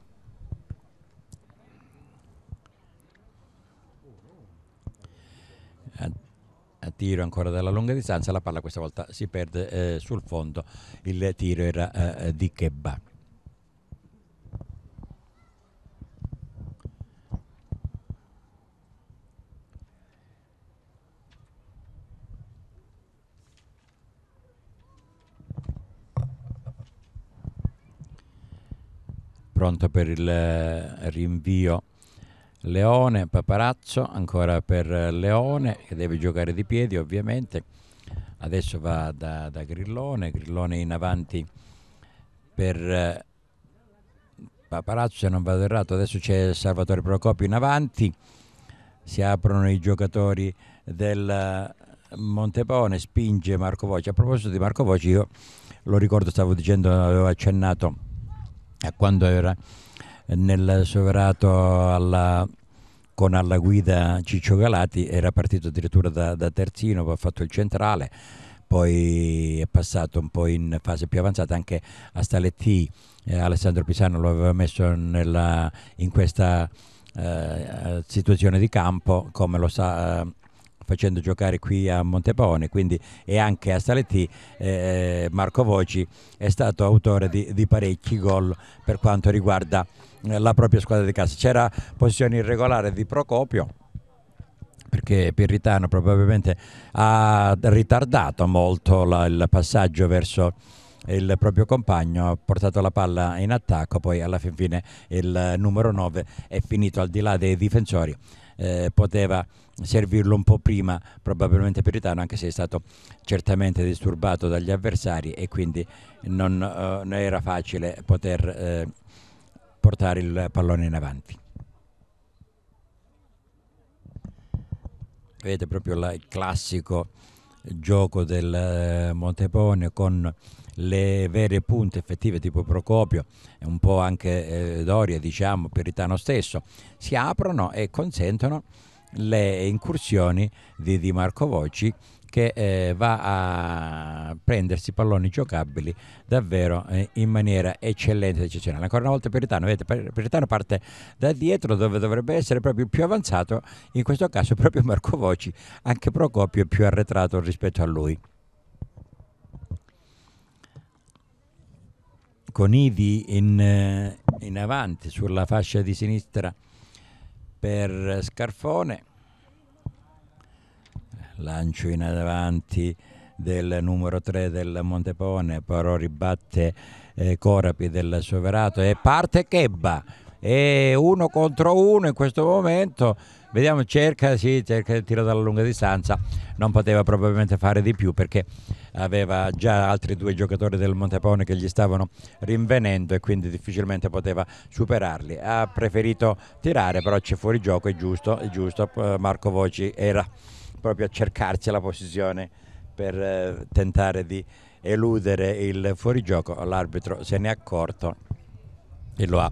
Eh, tiro ancora dalla lunga distanza, la palla questa volta si perde eh, sul fondo, il tiro era eh, di Kebba. Pronto per il eh, rinvio Leone, Paparazzo, ancora per Leone che deve giocare di piedi ovviamente, adesso va da, da Grillone, Grillone in avanti per eh, Paparazzo se non vado errato, adesso c'è Salvatore Procopio in avanti, si aprono i giocatori del eh, Montepone, spinge Marco Voci. A proposito di Marco Voci io lo ricordo, stavo dicendo, avevo accennato a quando era nel soverato alla, con alla guida Ciccio Galati, era partito addirittura da, da terzino, poi ha fatto il centrale, poi è passato un po' in fase più avanzata anche a Staletti, eh, Alessandro Pisano lo aveva messo nella, in questa eh, situazione di campo, come lo sa... Eh, facendo giocare qui a Montepaone quindi, e anche a Saletti eh, Marco Voci è stato autore di, di parecchi gol per quanto riguarda eh, la propria squadra di casa c'era posizione irregolare di Procopio perché Pirritano probabilmente ha ritardato molto la, il passaggio verso il proprio compagno ha portato la palla in attacco, poi alla fine il numero 9 è finito al di là dei difensori eh, poteva servirlo un po' prima probabilmente per Ritano anche se è stato certamente disturbato dagli avversari e quindi non, eh, non era facile poter eh, portare il pallone in avanti. Vedete proprio la, il classico gioco del eh, Montepone con le vere punte effettive tipo Procopio e un po' anche eh, Doria, diciamo, Peritano stesso, si aprono e consentono le incursioni di, di Marco Voci che eh, va a prendersi palloni giocabili davvero eh, in maniera eccellente ed eccezionale. Ancora una volta Peritano, vedete, Peritano parte da dietro dove dovrebbe essere proprio il più avanzato, in questo caso proprio Marco Voci, anche Procopio è più arretrato rispetto a lui. con Ivi in, eh, in avanti sulla fascia di sinistra per Scarfone lancio in avanti del numero 3 del Montepone, però ribatte eh, Corapi del Soverato e parte Chebba. E uno contro uno in questo momento Vediamo, cerca, sì, cerca il tiro dalla lunga distanza, non poteva probabilmente fare di più perché aveva già altri due giocatori del Montepone che gli stavano rinvenendo e quindi difficilmente poteva superarli. Ha preferito tirare, però c'è fuori gioco, è giusto, è giusto, eh, Marco Voci era proprio a cercarsi la posizione per eh, tentare di eludere il fuorigioco, l'arbitro se ne è accorto e lo ha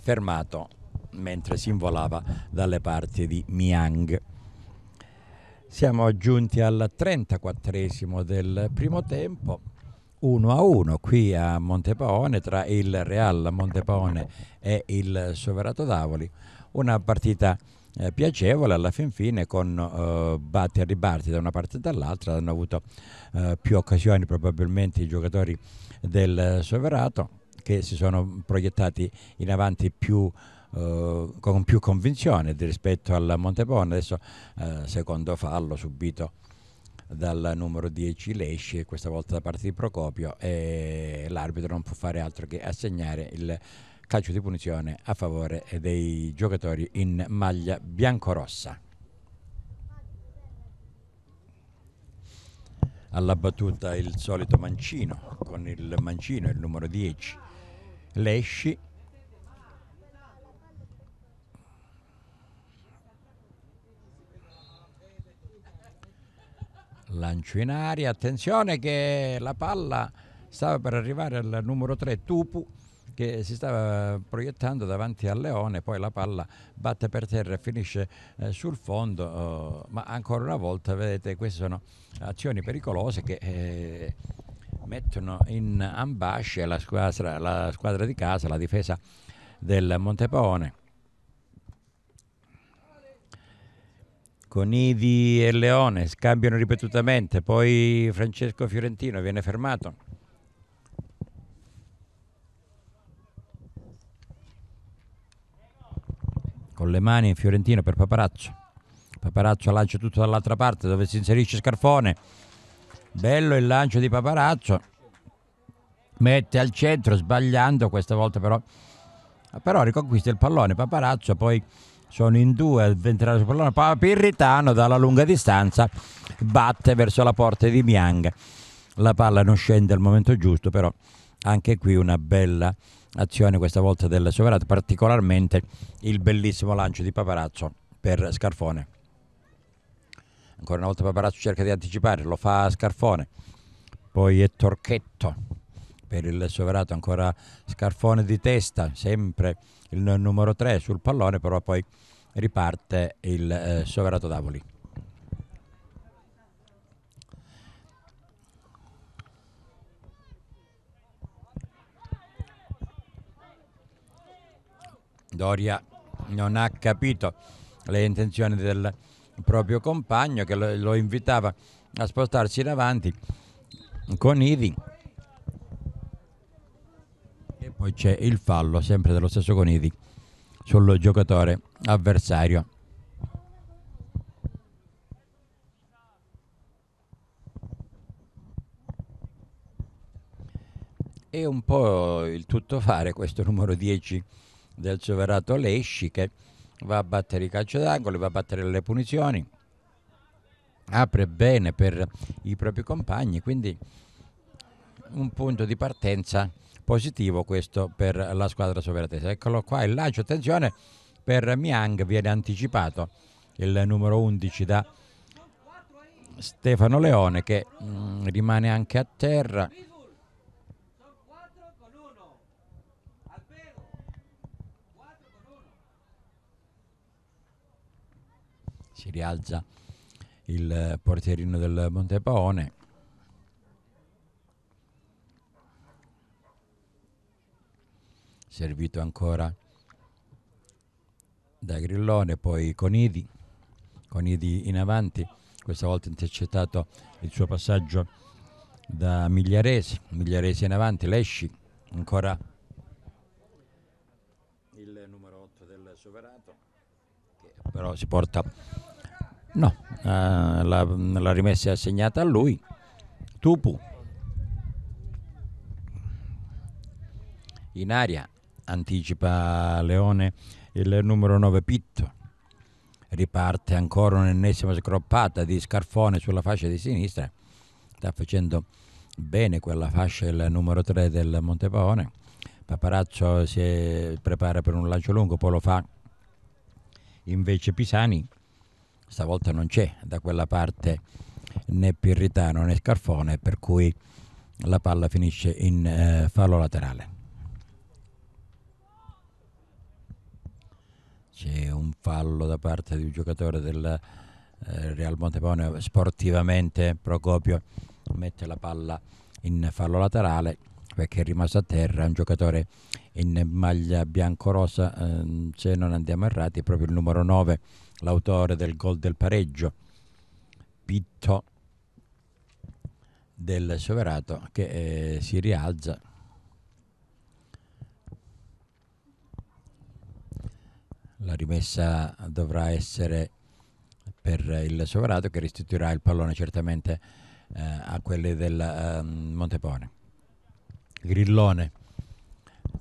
fermato mentre si involava dalle parti di Miang. Siamo giunti al 34 del primo tempo, 1 a 1 qui a Montepaone tra il Real Montepaone e il Soverato Davoli. Una partita eh, piacevole alla fin fine con eh, batti e ribarti da una parte e dall'altra, hanno avuto eh, più occasioni probabilmente i giocatori del Soverato che si sono proiettati in avanti più eh, con più convinzione rispetto al Montepone, adesso uh, secondo fallo subito dal numero 10 Lesci, questa volta da parte di Procopio, e l'arbitro non può fare altro che assegnare il calcio di punizione a favore dei giocatori in maglia biancorossa. alla battuta il solito Mancino con il Mancino il numero 10 Lesci lancio in aria, attenzione che la palla stava per arrivare al numero 3 Tupu che si stava proiettando davanti al leone, poi la palla batte per terra e finisce eh, sul fondo, oh, ma ancora una volta vedete queste sono azioni pericolose che eh, mettono in ambasce la squadra, la squadra di casa, la difesa del Montepaone. con Ivi e Leone scambiano ripetutamente, poi Francesco Fiorentino viene fermato. Con le mani Fiorentino per Paparazzo. Paparazzo lancia tutto dall'altra parte dove si inserisce Scarfone. Bello il lancio di Paparazzo. Mette al centro sbagliando questa volta però. Però riconquista il pallone Paparazzo poi sono in due a ventrare sul pallone, Pirritano dalla lunga distanza batte verso la porta di Miang, la palla non scende al momento giusto, però anche qui una bella azione questa volta del Soverato, particolarmente il bellissimo lancio di Paparazzo per Scarfone. Ancora una volta Paparazzo cerca di anticipare, lo fa Scarfone, poi è Torchetto per il Soverato, ancora Scarfone di testa, sempre il numero 3 sul pallone, però poi riparte il eh, Soverato Davoli. Doria non ha capito le intenzioni del proprio compagno che lo, lo invitava a spostarsi in avanti con Idi e poi c'è il fallo sempre dello stesso con Conidi sul giocatore avversario. È un po' il tutto fare questo numero 10 del soverato Lesci che va a battere i calci d'angolo, va a battere le punizioni, apre bene per i propri compagni, quindi un punto di partenza positivo questo per la squadra sovratesa. Eccolo qua il lancio, attenzione per Miang viene anticipato il numero 11 da Stefano Leone che mm, rimane anche a terra. Si rialza il portierino del Montepaone servito ancora da Grillone, poi Conidi, Conidi in avanti, questa volta intercettato il suo passaggio da Migliaresi, Migliaresi in avanti, Lesci ancora il numero 8 del Soverato, che però si porta, no, eh, la, la rimessa è assegnata a lui, Tupu in aria anticipa Leone il numero 9 Pitto. Riparte ancora un'ennesima scroppata di Scarfone sulla fascia di sinistra. Sta facendo bene quella fascia il numero 3 del Montepaone. Paparazzo si eh, prepara per un lancio lungo, poi lo fa invece Pisani. Stavolta non c'è da quella parte né Pirritano né Scarfone, per cui la palla finisce in eh, fallo laterale. c'è un fallo da parte di un giocatore del eh, Real Montepone sportivamente Procopio mette la palla in fallo laterale perché è rimasto a terra un giocatore in maglia bianco-rossa ehm, se non andiamo errati è proprio il numero 9 l'autore del gol del pareggio Pitto del Soverato che eh, si rialza la rimessa dovrà essere per il Sovrato che restituirà il pallone certamente eh, a quelli del eh, Montepone. Grillone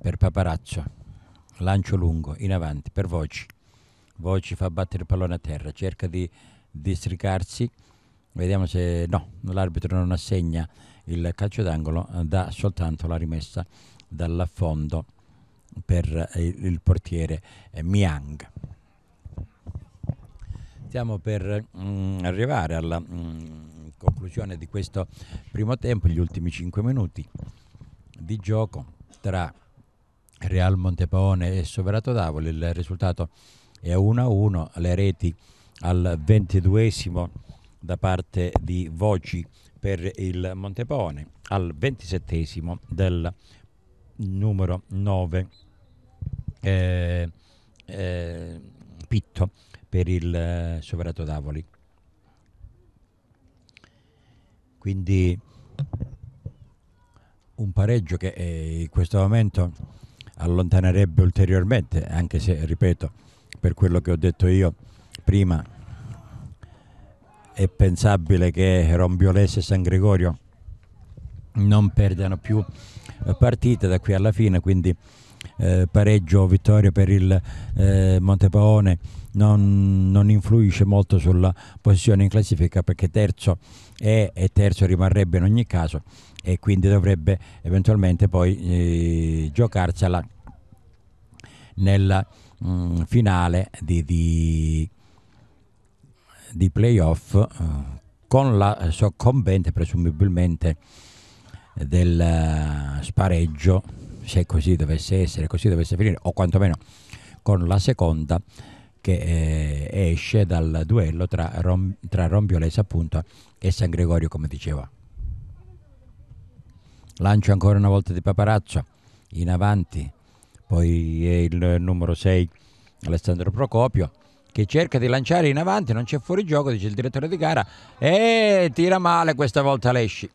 per Paparazzo, lancio lungo, in avanti, per Voci. Voci fa battere il pallone a terra, cerca di districarsi, vediamo se no, l'arbitro non assegna il calcio d'angolo, dà soltanto la rimessa dall'affondo per eh, il portiere eh, Miang. Stiamo per mh, mm, arrivare alla mh, mm, conclusione di questo primo tempo, gli ultimi 5 minuti di gioco tra Real Montepaone e Soverato d'Avoli. Il risultato è 1-1, le reti al 22 da parte di Voci per il Montepaone, al 27 del numero 9 eh, eh, Pitto per il eh, Sovrato d'Avoli. Quindi un pareggio che eh, in questo momento allontanerebbe ulteriormente, anche se, ripeto, per quello che ho detto io prima, è pensabile che Rombiolese e San Gregorio non perdano più eh, partite da qui alla fine, quindi eh, pareggio o vittoria per il eh, Montepaone non, non, influisce molto sulla posizione in classifica perché terzo è e terzo rimarrebbe in ogni caso e quindi dovrebbe eventualmente poi eh, giocarsela nella mh, mm, finale di, di, di playoff eh, con la soccombente presumibilmente del eh, spareggio se così dovesse essere, così dovesse finire, o quantomeno con la seconda che eh, esce dal duello tra, Rom, tra Rombiolesa appunto e San Gregorio come diceva. Lancio ancora una volta di Paparazzo in avanti, poi è il numero 6 Alessandro Procopio che cerca di lanciare in avanti, non c'è fuori gioco, dice il direttore di gara, e tira male questa volta Lesci.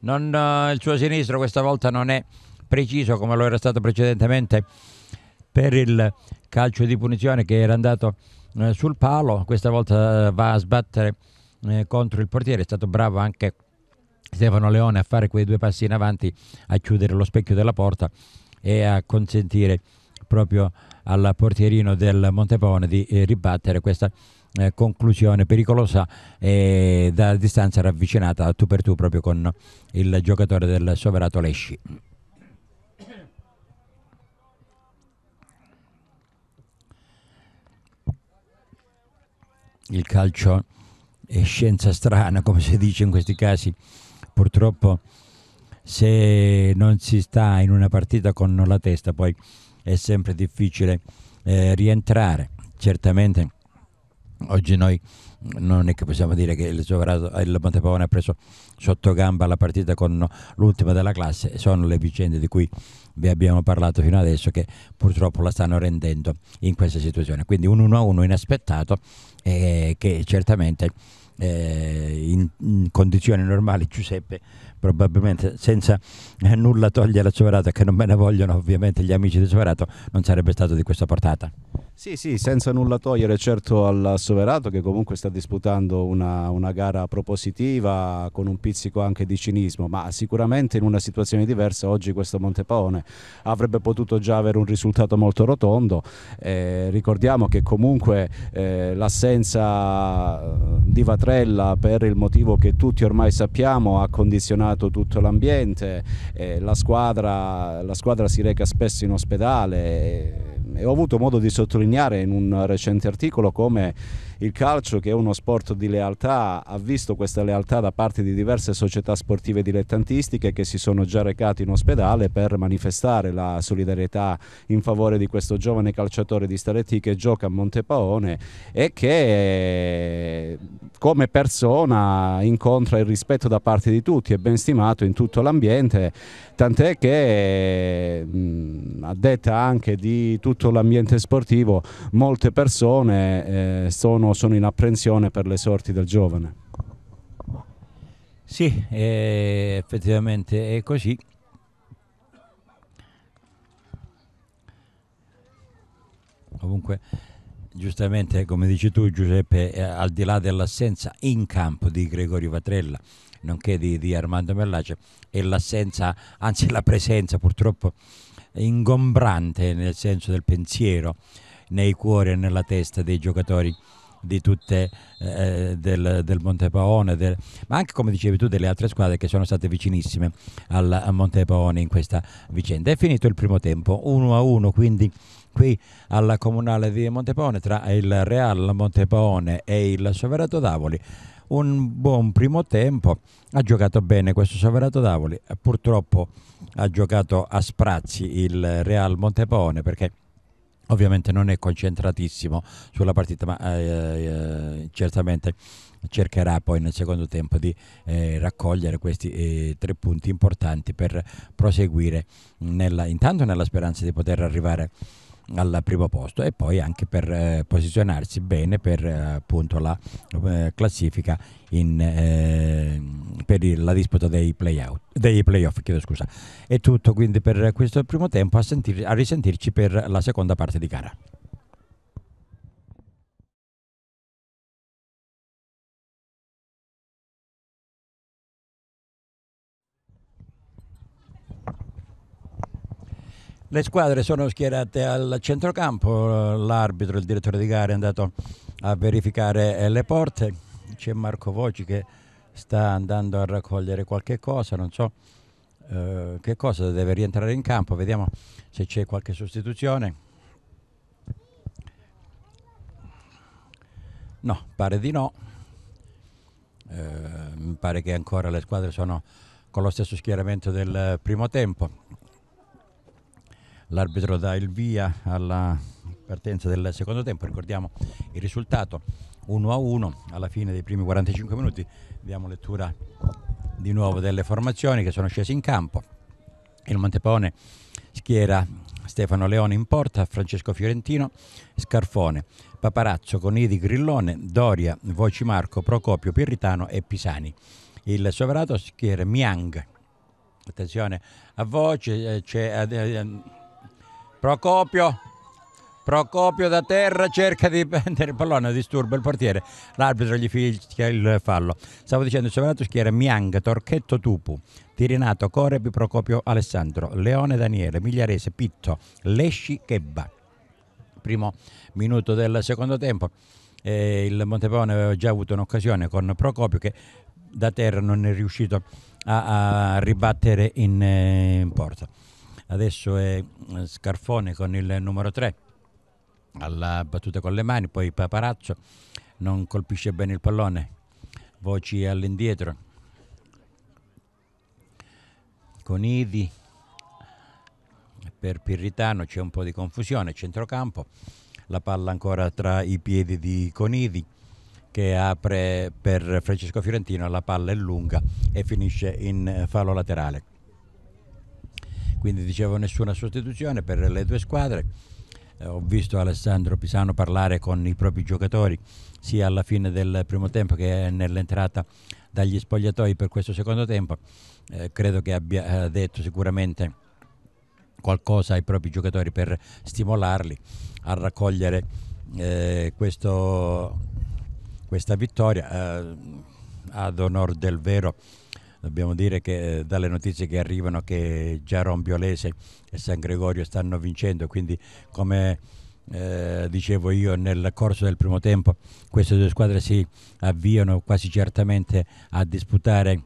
Non, uh, il suo sinistro questa volta non è preciso come lo era stato precedentemente per il calcio di punizione che era andato eh, sul palo, questa volta eh, va a sbattere eh, contro il portiere, è stato bravo anche Stefano Leone a fare quei due passi in avanti, a chiudere lo specchio della porta e a consentire proprio al portierino del Montepone di eh, ribattere questa eh, conclusione pericolosa e da distanza ravvicinata a tu per tu proprio con il giocatore del Soverato Lesci. il calcio è scienza strana, come si dice in questi casi. Purtroppo se non si sta in una partita con la testa poi è sempre difficile eh, rientrare. Certamente oggi noi non è che possiamo dire che il, Sovrato, il Montepavone ha preso sotto gamba la partita con l'ultima della classe, sono le vicende di cui vi abbiamo parlato fino adesso che purtroppo la stanno rendendo in questa situazione. Quindi un 1-1 inaspettato eh, che certamente eh, in, in, condizioni normali Giuseppe probabilmente senza eh, nulla togliere a Soverato che non me ne vogliono ovviamente gli amici di Soverato non sarebbe stato di questa portata. Sì, sì, senza nulla togliere certo al Soverato che comunque sta disputando una, una, gara propositiva con un pizzico anche di cinismo, ma sicuramente in una situazione diversa oggi questo Montepaone avrebbe potuto già avere un risultato molto rotondo. Eh, ricordiamo che comunque eh, l'assenza di Vatrella per il motivo che tutti ormai sappiamo ha condizionato tutto l'ambiente, eh, la, squadra, la, squadra, si reca spesso in ospedale e ho avuto modo di sottolineare in un recente articolo come il calcio, che è uno sport di lealtà, ha visto questa lealtà da parte di diverse società sportive dilettantistiche che si sono già recati in ospedale per manifestare la solidarietà in favore di questo giovane calciatore di Staretti che gioca a Montepaone e che come persona incontra il rispetto da parte di tutti, è ben stimato in tutto l'ambiente, tant'è che a detta anche di tutto l'ambiente sportivo molte persone eh, sono sono in apprensione per le sorti del giovane. Sì, eh, effettivamente è così. Comunque, giustamente, come dici tu Giuseppe, eh, al di là dell'assenza in campo di Gregorio Vatrella, nonché di, di Armando Mellace, e l'assenza, anzi la presenza purtroppo ingombrante nel senso del pensiero nei cuori e nella testa dei giocatori di tutte eh, del, del Paone, del, ma anche come dicevi tu delle altre squadre che sono state vicinissime al Monte Paone in questa vicenda. È finito il primo tempo, 1 a 1, quindi qui alla comunale di Monte Paone tra il Real Monte Paone e il Soverato Davoli. Un buon primo tempo, ha giocato bene questo Soverato Davoli, purtroppo ha giocato a sprazzi il Real Montepaone perché Ovviamente non è concentratissimo sulla partita, ma eh, eh, certamente cercherà poi nel secondo tempo di eh, raccogliere questi eh, tre punti importanti per proseguire nella, intanto nella speranza di poter arrivare al primo posto e poi anche per eh, posizionarsi bene per eh, appunto la eh, classifica in, eh, per la disputa dei, playout, dei playoff. Chiedo scusa. È tutto quindi per questo primo tempo, a, sentir- a risentirci per la seconda parte di gara. Le squadre sono schierate al centrocampo, l'arbitro, il direttore di gara è andato a verificare eh, le porte, c'è Marco Voci che sta andando a raccogliere qualche cosa, non so eh, che cosa, deve rientrare in campo, vediamo se c'è qualche sostituzione. No, pare di no. Eh, mi pare che ancora le squadre sono con lo stesso schieramento del primo tempo l'arbitro dà il via alla partenza del secondo tempo, ricordiamo il risultato 1 a 1 alla fine dei primi 45 minuti, diamo lettura di nuovo delle formazioni che sono scese in campo, il Montepone schiera Stefano Leone in porta, Francesco Fiorentino, Scarfone, Paparazzo, Conidi, Grillone, Doria, Voci Marco, Procopio, Pirritano e Pisani. Il sovrato schiera Miang, attenzione a voce, eh, c'è eh, eh, Procopio. Procopio da terra cerca di prendere il pallone, disturba il portiere. L'arbitro gli fischia il fallo. Stavo dicendo, il Soverato schiera Miang, Torchetto Tupu, Tirinato, Corebi, Procopio, Alessandro, Leone, Daniele, Migliarese, Pitto, Lesci, Chebba. Primo minuto del secondo tempo. Eh, il Montepaone aveva già avuto un'occasione con Procopio che da terra non è riuscito a, a ribattere in, eh, in porta adesso è eh, Scarfone con il numero 3 alla battuta con le mani, poi Paparazzo non colpisce bene il pallone, Voci all'indietro, Conidi per Pirritano c'è un po' di confusione, centrocampo, la palla ancora tra i piedi di Conidi che apre per Francesco Fiorentino, la palla è lunga e finisce in eh, fallo laterale quindi dicevo nessuna sostituzione per le due squadre. Eh, ho visto Alessandro Pisano parlare con i propri giocatori sia alla fine del primo tempo che nell'entrata dagli spogliatoi per questo secondo tempo. Eh, credo che abbia eh, detto sicuramente qualcosa ai propri giocatori per stimolarli a raccogliere eh, questo, questa vittoria. Eh, ad onore del vero, Dobbiamo dire che eh, dalle notizie che arrivano che già Rombiolese e San Gregorio stanno vincendo, quindi come eh, dicevo io nel corso del primo tempo queste due squadre si avviano quasi certamente a disputare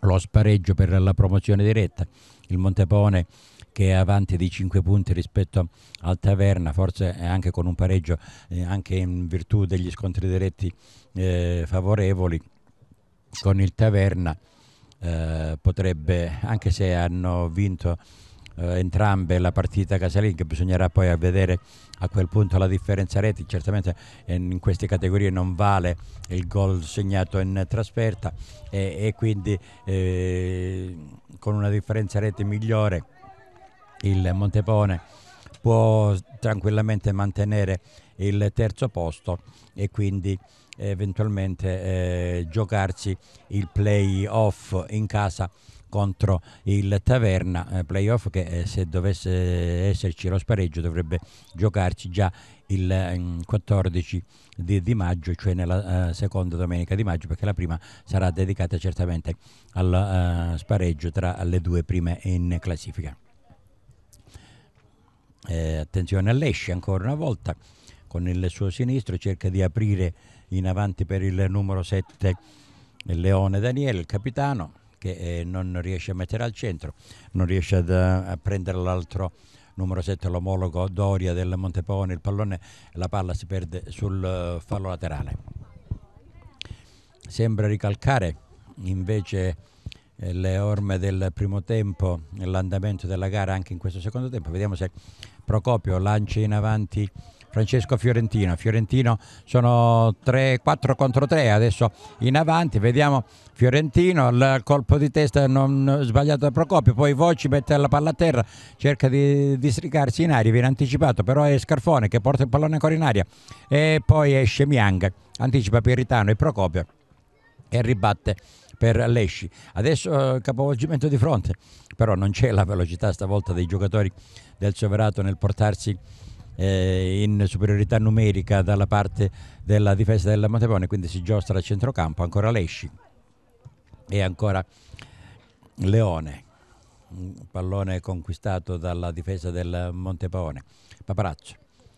lo spareggio per la promozione diretta. Il Montepone che è avanti di 5 punti rispetto al Taverna, forse anche con un pareggio, eh, anche in virtù degli scontri diretti eh, favorevoli con il Taverna eh, potrebbe, anche se hanno vinto eh, entrambe la partita casalinga, bisognerà poi vedere a quel punto la differenza reti, certamente eh, in queste categorie non vale il gol segnato in trasferta e, e quindi eh, con una differenza reti migliore il Montepone può tranquillamente mantenere il terzo posto e quindi eventualmente eh, giocarsi il playoff in casa contro il Taverna, eh, playoff che eh, se dovesse esserci lo spareggio dovrebbe giocarci già il 14 mm, di, di maggio, cioè nella uh, seconda domenica di maggio, perché la prima sarà dedicata certamente al uh, spareggio tra le due prime in classifica. Eh, attenzione all'Esce ancora una volta, con il suo sinistro cerca di aprire in avanti per il numero 7 Leone Daniele, il capitano che eh, non riesce a mettere al centro, non riesce ad, eh, a prendere l'altro numero 7 l'omologo Doria del Montepone, il pallone, la palla si perde sul eh, fallo laterale. Sembra ricalcare invece eh, le orme del primo tempo, l'andamento della gara anche in questo secondo tempo. Vediamo se Procopio lancia in avanti Francesco Fiorentino. Fiorentino sono 3, 4 contro 3 adesso in avanti, vediamo Fiorentino, il colpo di testa non sbagliato da Procopio, poi Voci mette la palla a terra, cerca di districarsi in aria, viene anticipato, però è Scarfone che porta il pallone ancora in aria e poi esce Miang, anticipa Pirritano e Procopio e ribatte per Lesci. Adesso eh, capovolgimento di fronte, però non c'è la velocità stavolta dei giocatori del Soverato nel portarsi eh, in superiorità numerica dalla parte della difesa del Montepone, quindi si giostra a centrocampo, ancora Lesci e ancora Leone, un pallone conquistato dalla difesa del Montepone, Paparazzo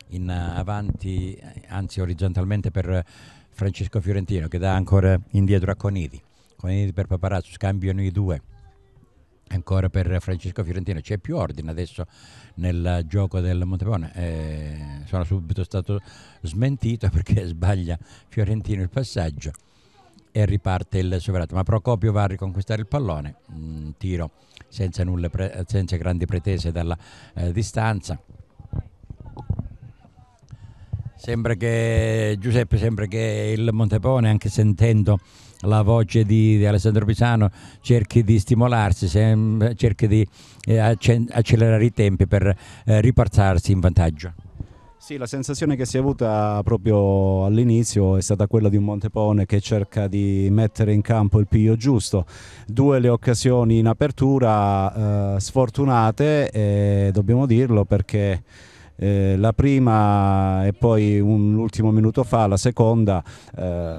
in avanti, anzi orizzontalmente per Francesco Fiorentino che dà ancora indietro a Conidi, Conidi per Paparazzo, scambiano i due ancora per Francesco Fiorentino c'è più ordine adesso nel gioco del Montepone eh, sono subito stato smentito perché sbaglia Fiorentino il passaggio e riparte il soverato ma Procopio va a riconquistare il pallone mm, tiro senza, nulla pre- senza grandi pretese dalla eh, distanza Sembra che Giuseppe, sembra che il Montepone, anche sentendo la voce di, di Alessandro Pisano, cerchi di stimolarsi, sem- cerchi di eh, accelerare i tempi per eh, ripartarsi in vantaggio. Sì, la sensazione che si è avuta proprio all'inizio è stata quella di un Montepone che cerca di mettere in campo il piglio giusto. Due le occasioni in apertura eh, sfortunate, dobbiamo dirlo perché eh, la prima e poi un ultimo minuto fa la seconda eh,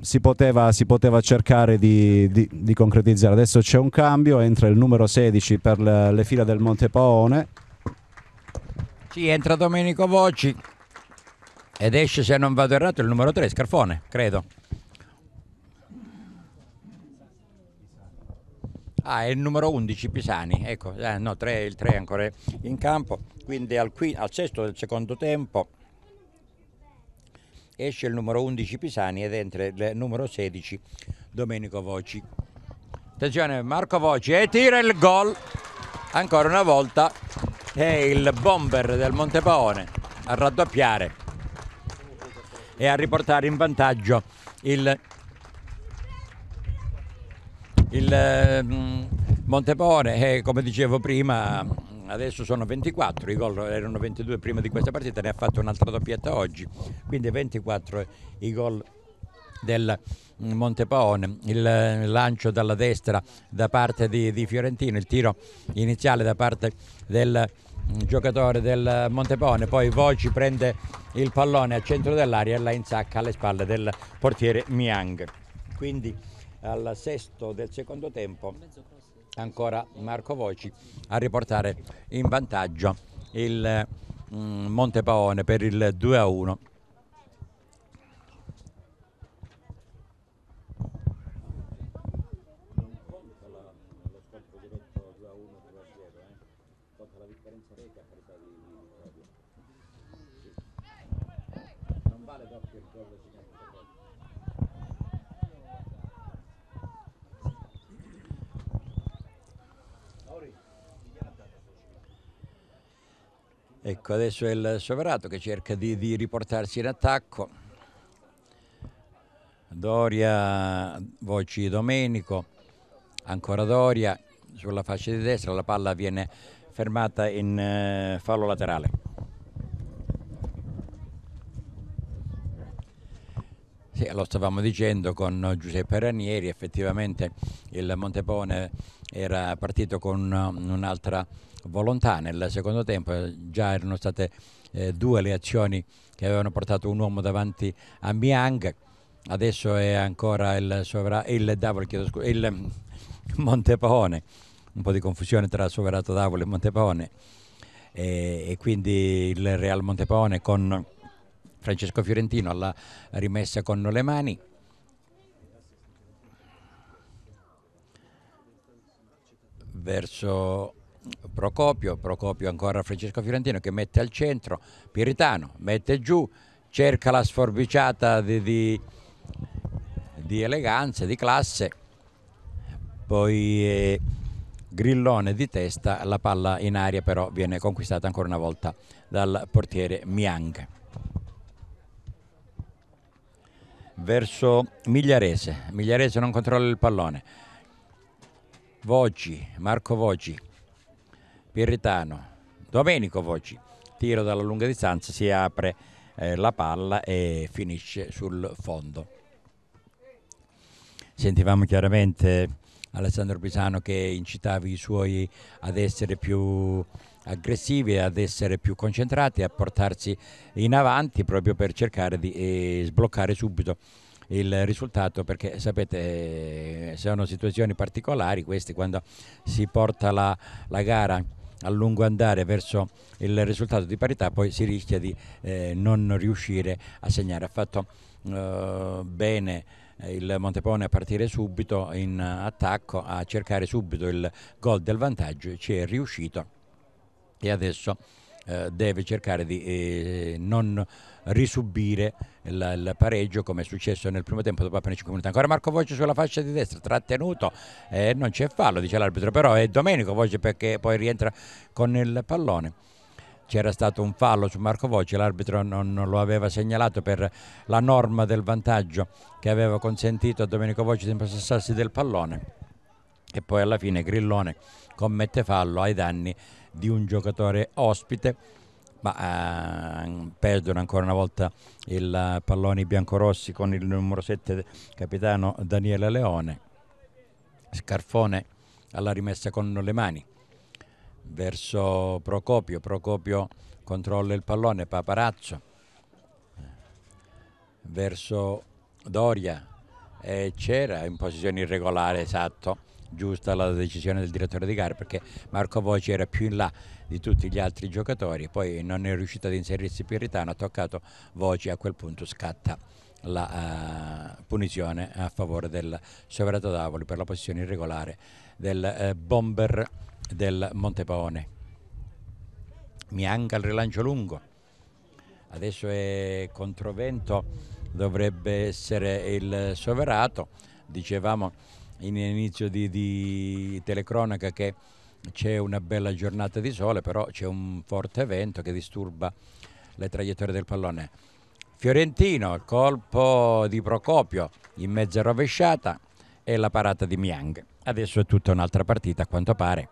si, poteva, si, poteva, cercare di, di, di concretizzare adesso c'è un cambio entra il numero 16 per le, le fila del Monte Paone sì entra Domenico Voci ed esce se non vado errato il numero 3 Scarfone credo Ah, è il numero 11 Pisani, ecco, eh, no, 3, il 3 ancora in campo, quindi al, qui, al sesto del secondo tempo esce il numero 11 Pisani ed entra il numero 16 Domenico Voci. Attenzione, Marco Voci e tira il gol, ancora una volta è il bomber del Montepaone a raddoppiare e a riportare in vantaggio il il ehm, Montepone, eh, come dicevo prima, adesso sono 24, i gol erano 22 prima di questa partita, ne ha fatto un'altra doppietta oggi, quindi 24 i gol del Montepaone, il eh, lancio dalla destra da parte di, di, Fiorentino, il tiro iniziale da parte del giocatore del Montepaone, poi Voci prende il pallone a centro dell'aria e la insacca alle spalle del portiere Miang. Quindi al sesto del secondo tempo ancora Marco Voci a riportare in vantaggio il mm, Monte Paone per il 2 a 1. Ecco, adesso è il Soverato che cerca di, di riportarsi in attacco. Doria, Voci Domenico, ancora Doria, sulla fascia di destra la palla viene fermata in eh, fallo laterale. Sì, lo stavamo dicendo con Giuseppe Ranieri, effettivamente il Montepone era partito con un'altra volontà nel secondo tempo, eh, già erano state eh, due le azioni che avevano portato un uomo davanti a Miang, adesso è ancora il, sovra- il, Davolo, scu- il Montepaone, un po' di confusione tra Soverato Davoli e Montepaone, e, e quindi il Real Montepaone con Francesco Fiorentino alla rimessa con le mani. verso Procopio, Procopio ancora Francesco Fiorentino che mette al centro, Piritano mette giù, cerca la sforbiciata di, di, di eleganza, di classe, poi eh, Grillone di testa, la palla in aria però viene conquistata ancora una volta dal portiere Miang. Verso Migliarese, Migliarese non controlla il pallone, Voggi, Marco Voggi Pirritano. Domenico Voci, tiro dalla lunga distanza, si apre eh, la palla e finisce sul fondo. Sentivamo chiaramente Alessandro Pisano che incitava i suoi ad essere più aggressivi, ad essere più concentrati, a portarsi in avanti proprio per cercare di eh, sbloccare subito il risultato perché sapete eh, sono situazioni particolari queste quando si porta la, la gara a lungo andare verso il risultato di parità poi si rischia di eh, non riuscire a segnare. Ha fatto eh, bene eh, il Montepone a partire subito in attacco, a cercare subito il gol del vantaggio, ci è riuscito e adesso eh, deve cercare di eh, non risubire il, il pareggio come è successo nel primo tempo dopo appena 5 minuti. Ancora Marco Voce sulla fascia di destra, trattenuto, eh, non c'è fallo, dice l'arbitro, però è Domenico Voce perché poi rientra con il pallone c'era stato un fallo su Marco Voce, l'arbitro non, lo aveva segnalato per la norma del vantaggio che aveva consentito a Domenico Voce di impossessarsi del pallone e poi alla fine Grillone commette fallo ai danni di un giocatore ospite ma eh, perdono ancora una volta il pallone biancorossi con il numero 7 capitano Daniele Leone Scarfone alla rimessa con le mani verso Procopio Procopio controlla il pallone Paparazzo verso Doria e c'era in posizione irregolare esatto giusta la decisione del direttore di gara perché Marco Voci era più in là di tutti gli altri giocatori, poi non è riuscito ad inserirsi Piritano, ha toccato Voci, a quel punto scatta la uh, punizione a favore del Soverato Davoli per la posizione irregolare del uh, bomber del Montepaone. Mianca il rilancio lungo, adesso è controvento, dovrebbe essere il Soverato, dicevamo in inizio di, di telecronaca che c'è una bella giornata di sole, però c'è un forte vento che disturba le traiettorie del pallone. Fiorentino, colpo di Procopio in mezza rovesciata e la parata di Miang. Adesso è tutta un'altra partita a quanto pare.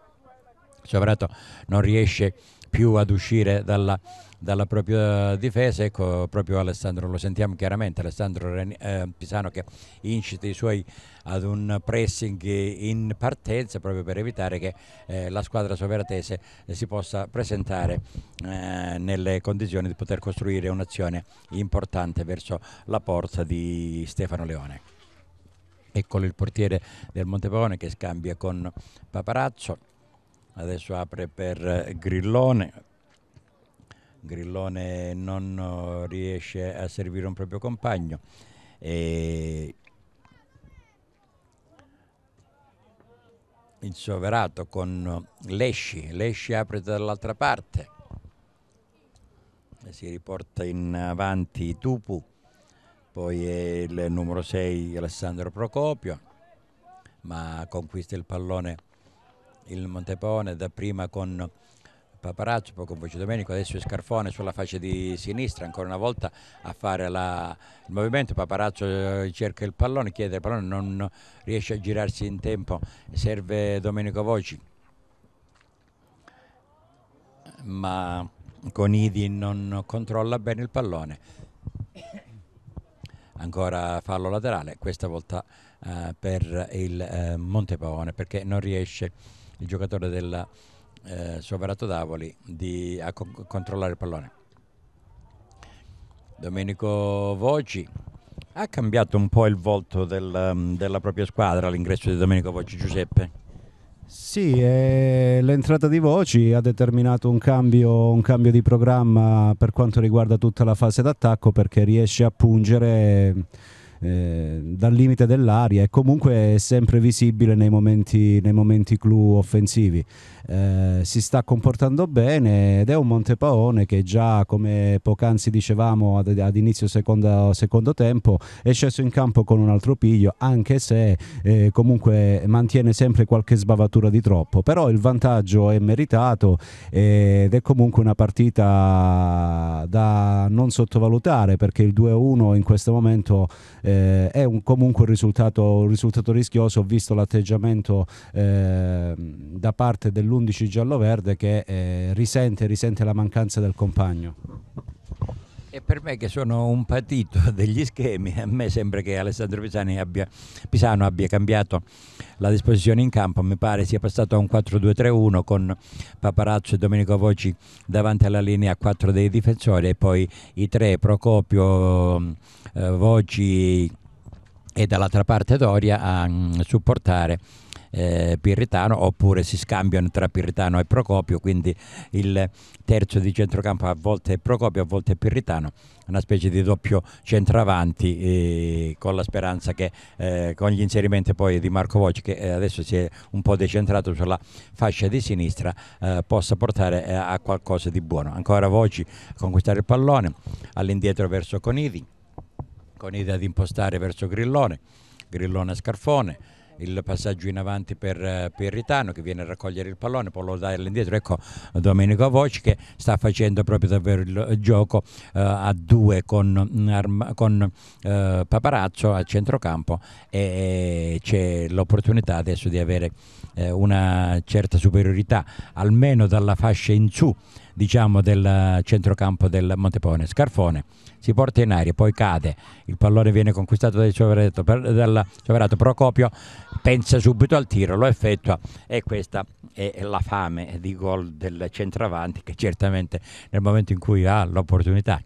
Sovrato non riesce più ad uscire dalla, dalla propria difesa, ecco proprio Alessandro, lo sentiamo chiaramente, Alessandro eh, Pisano che incita i suoi ad un pressing in partenza proprio per evitare che eh, la squadra soveratese si possa presentare eh, nelle condizioni di poter costruire un'azione importante verso la porta di Stefano Leone. Eccolo il portiere del Montepone che scambia con Paparazzo adesso apre per eh, Grillone. Grillone non eh, riesce a servire un proprio compagno. E il soverato con eh, Lesci, Lesci apre dall'altra parte si riporta in avanti Tupu, poi è il numero 6 Alessandro Procopio, ma conquista il pallone il Montepone dapprima con Paparazzo, poi con Voce Domenico, adesso è Scarfone sulla faccia di sinistra, ancora una volta a fare la, il movimento, Paparazzo eh, cerca il pallone, chiede il pallone, non riesce a girarsi in tempo, serve Domenico Voci, ma Conidi non controlla bene il pallone, ancora fallo laterale, questa volta eh, per il eh, Montepaone perché non riesce a il giocatore del eh, Soverato d'Avoli di, a co controllare il pallone. Domenico Voci ha cambiato un po' il volto del, della propria squadra all'ingresso di Domenico Voci Giuseppe. Sì, eh, l'entrata di Voci ha determinato un cambio, un cambio, di programma per quanto riguarda tutta la fase d'attacco perché riesce a pungere eh, dal limite dell'aria e comunque è sempre visibile nei momenti, nei momenti clou offensivi. Eh, si sta comportando bene ed è un Montepaone che già, come poc'anzi dicevamo ad, ad inizio seconda, secondo tempo, è sceso in campo con un altro piglio, anche se eh, comunque mantiene sempre qualche sbavatura di troppo. Però il vantaggio è meritato ed è comunque una partita da non sottovalutare perché il 2-1 in questo momento... Eh, eh, è un, comunque un risultato, un risultato, rischioso, visto l'atteggiamento eh, da parte dell'11 giallo-verde che eh, risente, risente la mancanza del compagno. E per me che sono un patito degli schemi, a me sembra che Alessandro abbia, Pisano abbia cambiato la disposizione in campo, mi pare sia passato a un 4-2-3-1 con Paparazzo e Domenico Voci davanti alla linea 4 dei difensori e poi i tre Procopio, eh, Voci e dall'altra parte Doria a mh, mm, supportare eh, Pirritano oppure si scambiano tra Pirritano e Procopio, quindi il terzo di centrocampo a volte è Procopio, a volte è Pirritano, una specie di doppio centravanti eh, con la speranza che eh, con gli inserimenti poi di Marco Voci che eh, adesso si è un po' decentrato sulla fascia di sinistra eh, possa portare eh, a qualcosa di buono. Ancora Voci a conquistare il pallone, all'indietro verso Conidi, Conidi ad impostare verso Grillone, Grillone a Scarfone, il passaggio in avanti per eh, Ritano che viene a raccogliere il pallone, poi lo dà all'indietro, ecco Domenico Voci che sta facendo proprio davvero il gioco eh, a due con, mm, con eh, Paparazzo a centrocampo e c'è l'opportunità adesso di avere eh, una certa superiorità almeno dalla fascia in su diciamo, del centrocampo del Montepone. Scarfone si porta in aria, poi cade, il pallone viene conquistato dal soverato, dal soverato Procopio pensa subito al tiro, lo effettua e questa è la fame di gol del centravanti che certamente nel momento in cui ha l'opportunità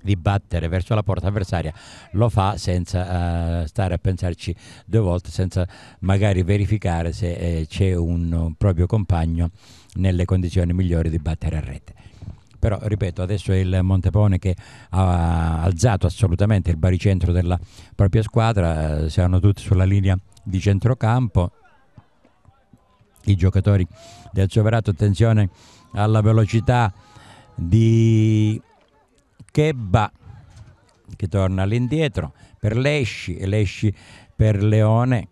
di battere verso la porta avversaria lo fa senza uh, stare a pensarci due volte, senza magari verificare se eh, c'è un, proprio compagno nelle condizioni migliori di battere a rete però ripeto adesso è il Montepone che ha alzato assolutamente il baricentro della propria squadra eh, siamo tutti sulla linea di centrocampo. I giocatori del Soverato, attenzione alla velocità di Chebba che torna all'indietro per Lesci e Lesci per Leone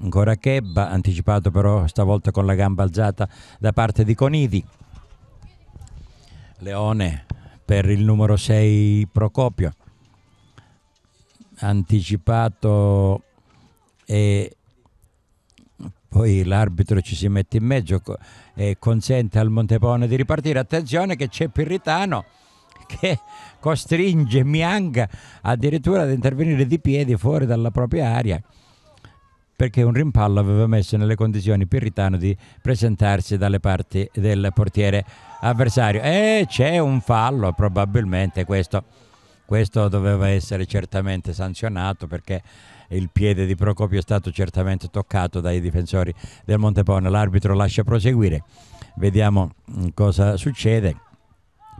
ancora Chebba anticipato però stavolta con la gamba alzata da parte di Conidi Leone per il numero 6 Procopio anticipato e poi l'arbitro ci si mette in mezzo e consente al Montepone di ripartire. Attenzione che c'è Pirritano che costringe Mianga addirittura ad intervenire di piedi fuori dalla propria area perché un rimpallo aveva messo nelle condizioni Pirritano di presentarsi dalle parti del portiere avversario. E c'è un fallo, probabilmente questo, questo doveva essere certamente sanzionato perché il piede di Procopio è stato certamente toccato dai difensori del Montepone. L'arbitro lascia proseguire, vediamo mm, cosa succede.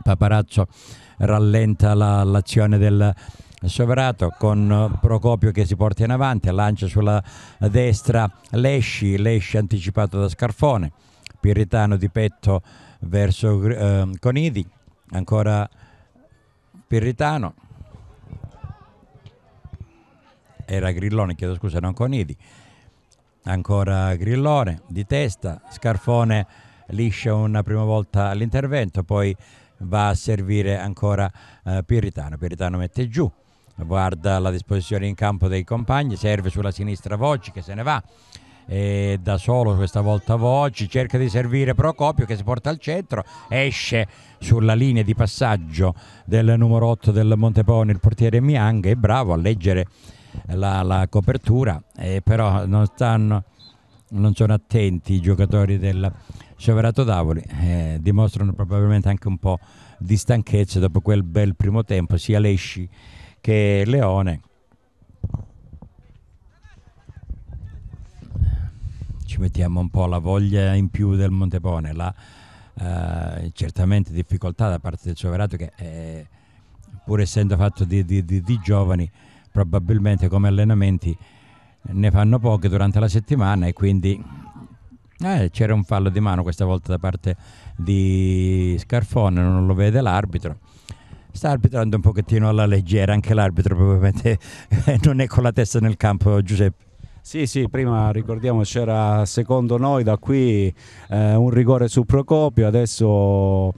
Paparazzo rallenta la, l'azione del Soverato con Procopio che si porta in avanti, lancia sulla destra Lesci, Lesci anticipato da Scarfone, Pirritano di petto verso eh, Conidi, ancora Pirritano era Grillone, chiedo scusa, non Conidi. Ancora Grillone di testa, Scarfone liscia una prima volta all'intervento, poi va a servire ancora eh, Piritano. Piritano mette giù, guarda la disposizione in campo dei compagni, serve sulla sinistra Voci che se ne va. E da solo questa volta Voci cerca di servire Procopio che si porta al centro, esce sulla linea di passaggio del numero 8 del Montepone il portiere Miang è bravo a leggere la, la copertura, eh, però non, stanno, non sono attenti i giocatori del Ceverato Davoli, eh, dimostrano probabilmente anche un po' di stanchezza dopo quel bel primo tempo, sia Lesci che Leone. Ci mettiamo un po' la voglia in più del Montepone, la eh, certamente difficoltà da parte del Ceverato che eh, pur essendo fatto di, di, di, di giovani probabilmente come allenamenti ne fanno poche durante la settimana e quindi eh, c'era un fallo di mano questa volta da parte di Scarfone, non lo vede l'arbitro. Sta arbitrando un pochettino alla leggera, anche l'arbitro probabilmente non è con la testa nel campo Giuseppe. Sì, sì, prima ricordiamo c'era secondo noi da qui eh, un rigore su Procopio, adesso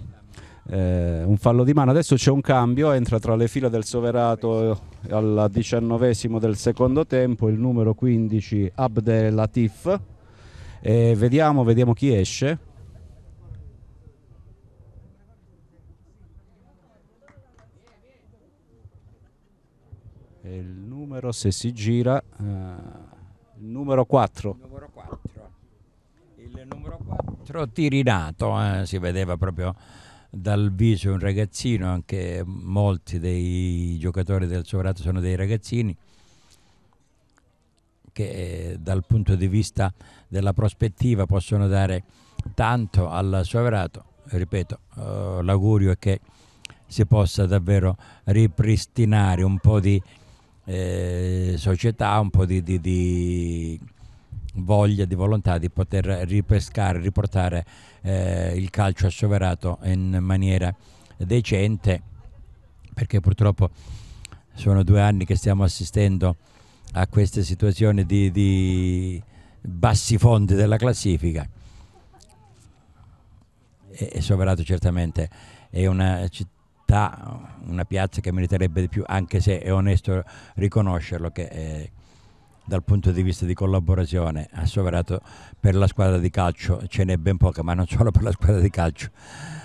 eh, un fallo di mano. Adesso c'è un cambio, entra tra le file del Soverato al diciannovesimo del secondo tempo il numero 15 Abdel Latif. Eh, vediamo, vediamo chi esce. il numero, se si gira, eh, il numero 4. Il numero 4, il numero 4 tirinato, eh, si vedeva proprio dal viso un ragazzino, anche molti dei giocatori del Sovrato sono dei ragazzini, che eh, dal punto di vista della prospettiva possono dare tanto al Sovrato. Ripeto, eh, l'augurio è che si possa davvero ripristinare un po' di eh, società, un po' di, di, di voglia, di volontà di poter ripescare, riportare eh, il calcio assoverato in maniera decente perché purtroppo sono due anni che stiamo assistendo a queste situazioni di, di bassi fondi della classifica e, e Soverato certamente è una città una piazza che meriterebbe di più anche se è onesto riconoscerlo che eh, dal punto di vista di collaborazione ha soverato per la squadra di calcio, ce n'è ben poca, ma non solo per la squadra di calcio,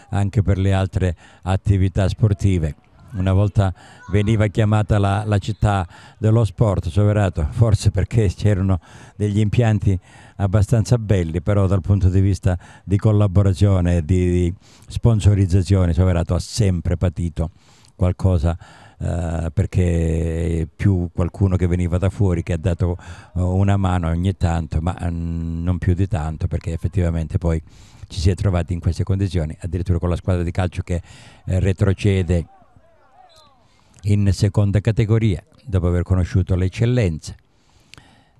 anche per le altre attività sportive. Una volta veniva chiamata la, la città dello sport soverato, forse perché c'erano degli impianti abbastanza belli, però dal punto di vista di collaborazione, di, di sponsorizzazione, soverato ha sempre patito qualcosa eh, perché più qualcuno che veniva da fuori che ha dato eh, una mano ogni tanto, ma eh, non più di tanto perché effettivamente poi ci si è trovati in queste condizioni, addirittura con la squadra di calcio che retrocede in seconda categoria dopo aver conosciuto le eccellenze.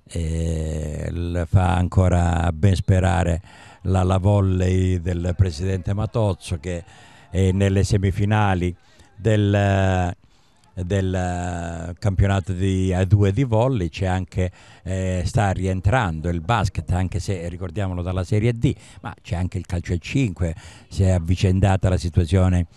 E fa ancora ben sperare la, la volley del presidente Matozzo che è nelle semifinali del del eh, campionato di A2 di volley c'è anche eh, sta rientrando il basket anche se ricordiamolo dalla Serie D ma c'è anche il calcio a 5 si è avvicendata la situazione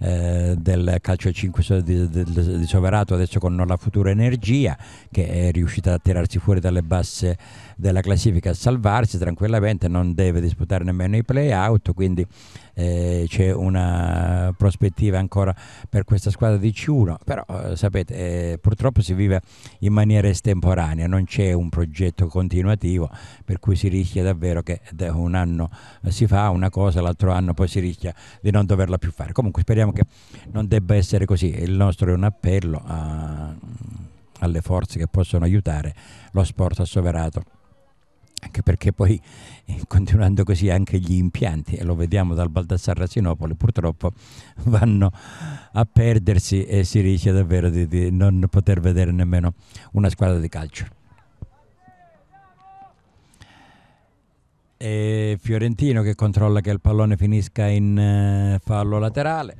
eh, del calcio 5 di, di, di, Soverato adesso con la futura energia che è riuscita a tirarsi fuori dalle basse della classifica a salvarsi tranquillamente non deve disputare nemmeno i playout quindi eh, c'è una prospettiva ancora per questa squadra di C1 però eh, sapete eh, purtroppo si vive in maniera estemporanea non c'è un progetto continuativo per cui si rischia davvero che eh, un anno si fa una cosa l'altro anno poi si rischia di non doverla più fare comunque speriamo che non debba essere così. Il nostro è un appello a, alle forze che possono aiutare lo sport assoverato anche perché poi eh, continuando così anche gli impianti, e lo vediamo dal Baldassarre a Sinopoli, purtroppo vanno a perdersi e si rischia davvero di, di non poter vedere nemmeno una squadra di calcio. e Fiorentino che controlla che il pallone finisca in eh, fallo laterale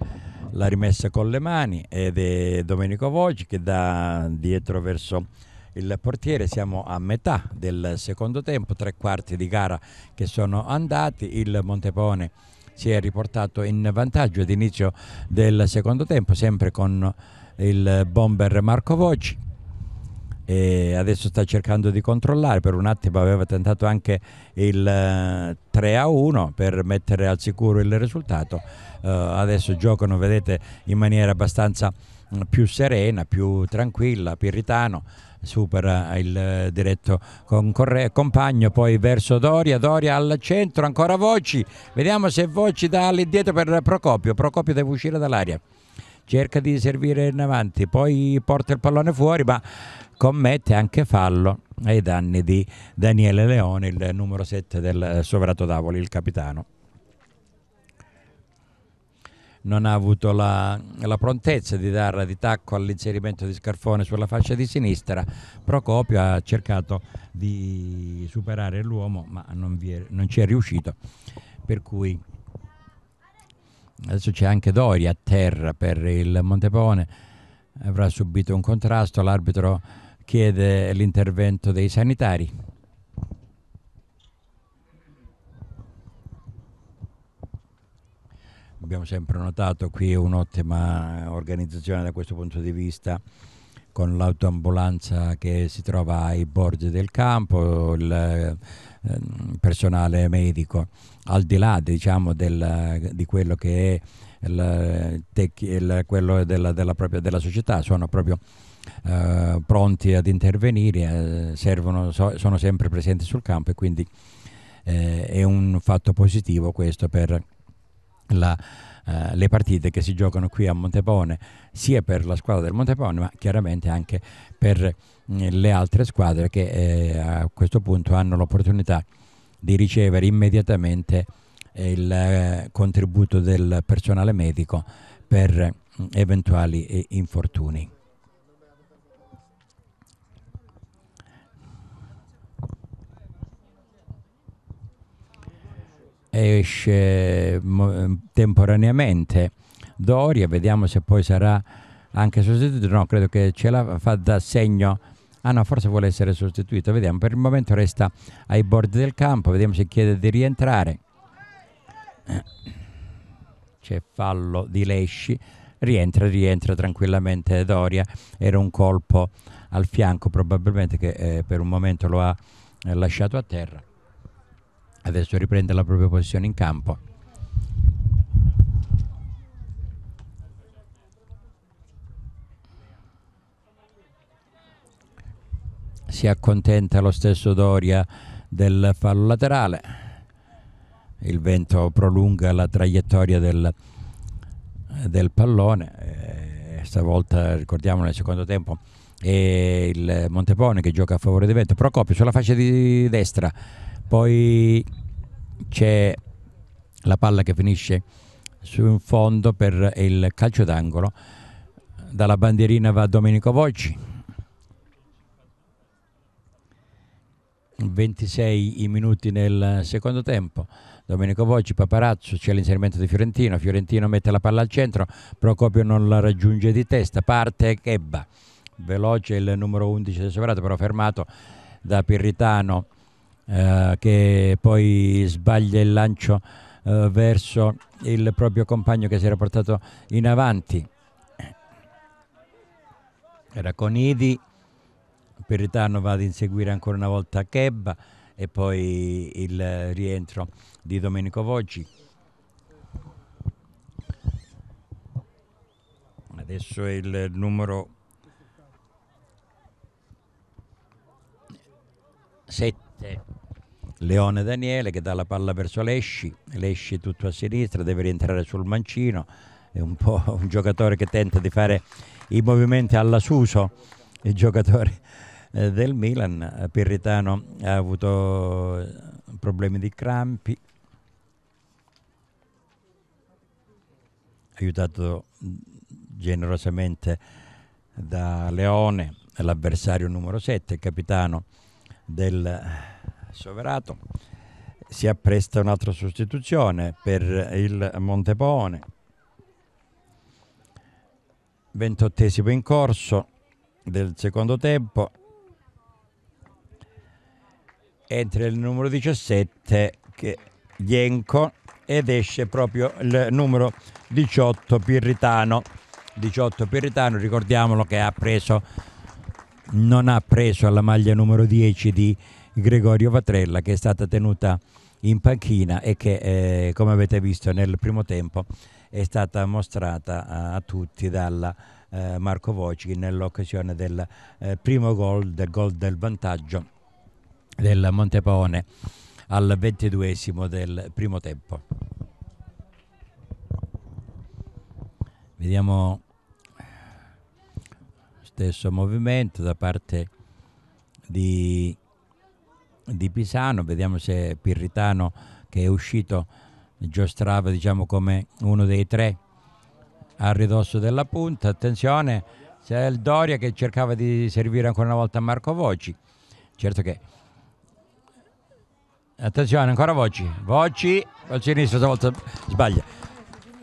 la rimessa con le mani ed è Domenico Voci che dà dietro verso il portiere. Siamo a metà del secondo tempo, tre quarti di gara che sono andati. Il Montepone si è riportato in vantaggio ad inizio del secondo tempo, sempre con il bomber Marco Voci e adesso sta cercando di controllare, per un attimo aveva tentato anche il 3 eh, a 1 per mettere al sicuro il risultato, uh, adesso giocano vedete in maniera abbastanza mm, più serena, più tranquilla, Pirritano supera il diretto concorre- compagno poi verso Doria, Doria al centro, ancora Voci, vediamo se Voci dà dietro per Procopio, Procopio deve uscire dall'aria cerca di servire in avanti, poi porta il pallone fuori, ma commette anche fallo ai danni di Daniele Leone, il numero 7 del eh, Sovrato Davoli, il capitano. Non ha avuto la, la prontezza di dare di tacco all'inserimento di Scarfone sulla fascia di sinistra. Procopio ha cercato di superare l'uomo, ma non, è, non ci è riuscito. Per cui adesso c'è anche Doria a terra per il Montepone. Avrà subito un contrasto. L'arbitro chiede l'intervento dei sanitari. Abbiamo sempre notato qui un'ottima organizzazione da questo punto di vista con l'autoambulanza che si trova ai bordi del campo, il ehm, personale medico, al di là diciamo, del, di quello che è il, il, quello della, della, propria, della società, sono proprio eh, pronti ad intervenire, eh, servono, so, sono sempre presenti sul campo e quindi eh, è un fatto positivo questo per la, eh, le partite che si giocano qui a Montepone, sia per la squadra del Montepone ma chiaramente anche per le altre squadre che a questo punto hanno l'opportunità di ricevere immediatamente il contributo del personale medico per mm, eventuali infortuni. esce ehm, temporaneamente Doria, vediamo se poi sarà anche sostituito, no credo che ce la fa da segno, ah no forse vuole essere sostituito, vediamo, per il momento resta ai bordi del campo, vediamo se chiede di rientrare, c'è fallo di Lesci, rientra, rientra tranquillamente Doria, era un colpo al fianco probabilmente che eh, per un momento lo ha eh, lasciato a terra adesso riprende la propria posizione in campo si accontenta lo stesso Doria del fallo laterale il vento prolunga la traiettoria del, del pallone e eh, stavolta ricordiamo nel secondo tempo è il Montepone che gioca a favore del vento Procopio sulla fascia di destra poi c'è la palla che finisce su in fondo per il calcio d'angolo. Dalla bandierina va Domenico Voci. 26 i minuti nel secondo tempo. Domenico Voci, Paparazzo, c'è l'inserimento di Fiorentino. Fiorentino mette la palla al centro, Procopio non la raggiunge di testa, parte Chebba. Veloce il numero 11 del Sovrato, però fermato da Pirritano eh, che poi sbaglia il lancio eh, verso il proprio compagno che si era portato in avanti. Era Conidi, Peritano va ad inseguire ancora una volta Kebba e poi il rientro di Domenico Voggi. Adesso è il numero 7 Leone Daniele che dà la palla verso Lesci, Lesci tutto a sinistra, deve rientrare sul mancino, è un po' un giocatore che tenta di fare i movimenti alla Suso, il giocatore eh, del Milan, Pirritano ha avuto eh, problemi di crampi, aiutato generosamente da Leone, l'avversario numero 7, il capitano del Soverato si appresta un'altra sostituzione per il Montepone 28 in corso del secondo tempo entra il numero 17 che Ienco ed esce proprio il numero 18 Pirritano 18 Pirritano ricordiamolo che ha preso non ha preso alla maglia numero 10 di Gregorio Vatrella che è stata tenuta in panchina e che eh, come avete visto nel primo tempo è stata mostrata a, a tutti dalla eh, Marco Voci nell'occasione del eh, primo gol, del gol del vantaggio del Montepaone al ventiduesimo del primo tempo. Vediamo eh, stesso movimento da parte di di Pisano, vediamo se Pirritano che è uscito giostrava diciamo come uno dei tre a ridosso della punta, attenzione c'è il Doria che cercava di servire ancora una volta Marco Voci, certo che attenzione ancora Voci, Voci col sinistro stavolta sbaglia,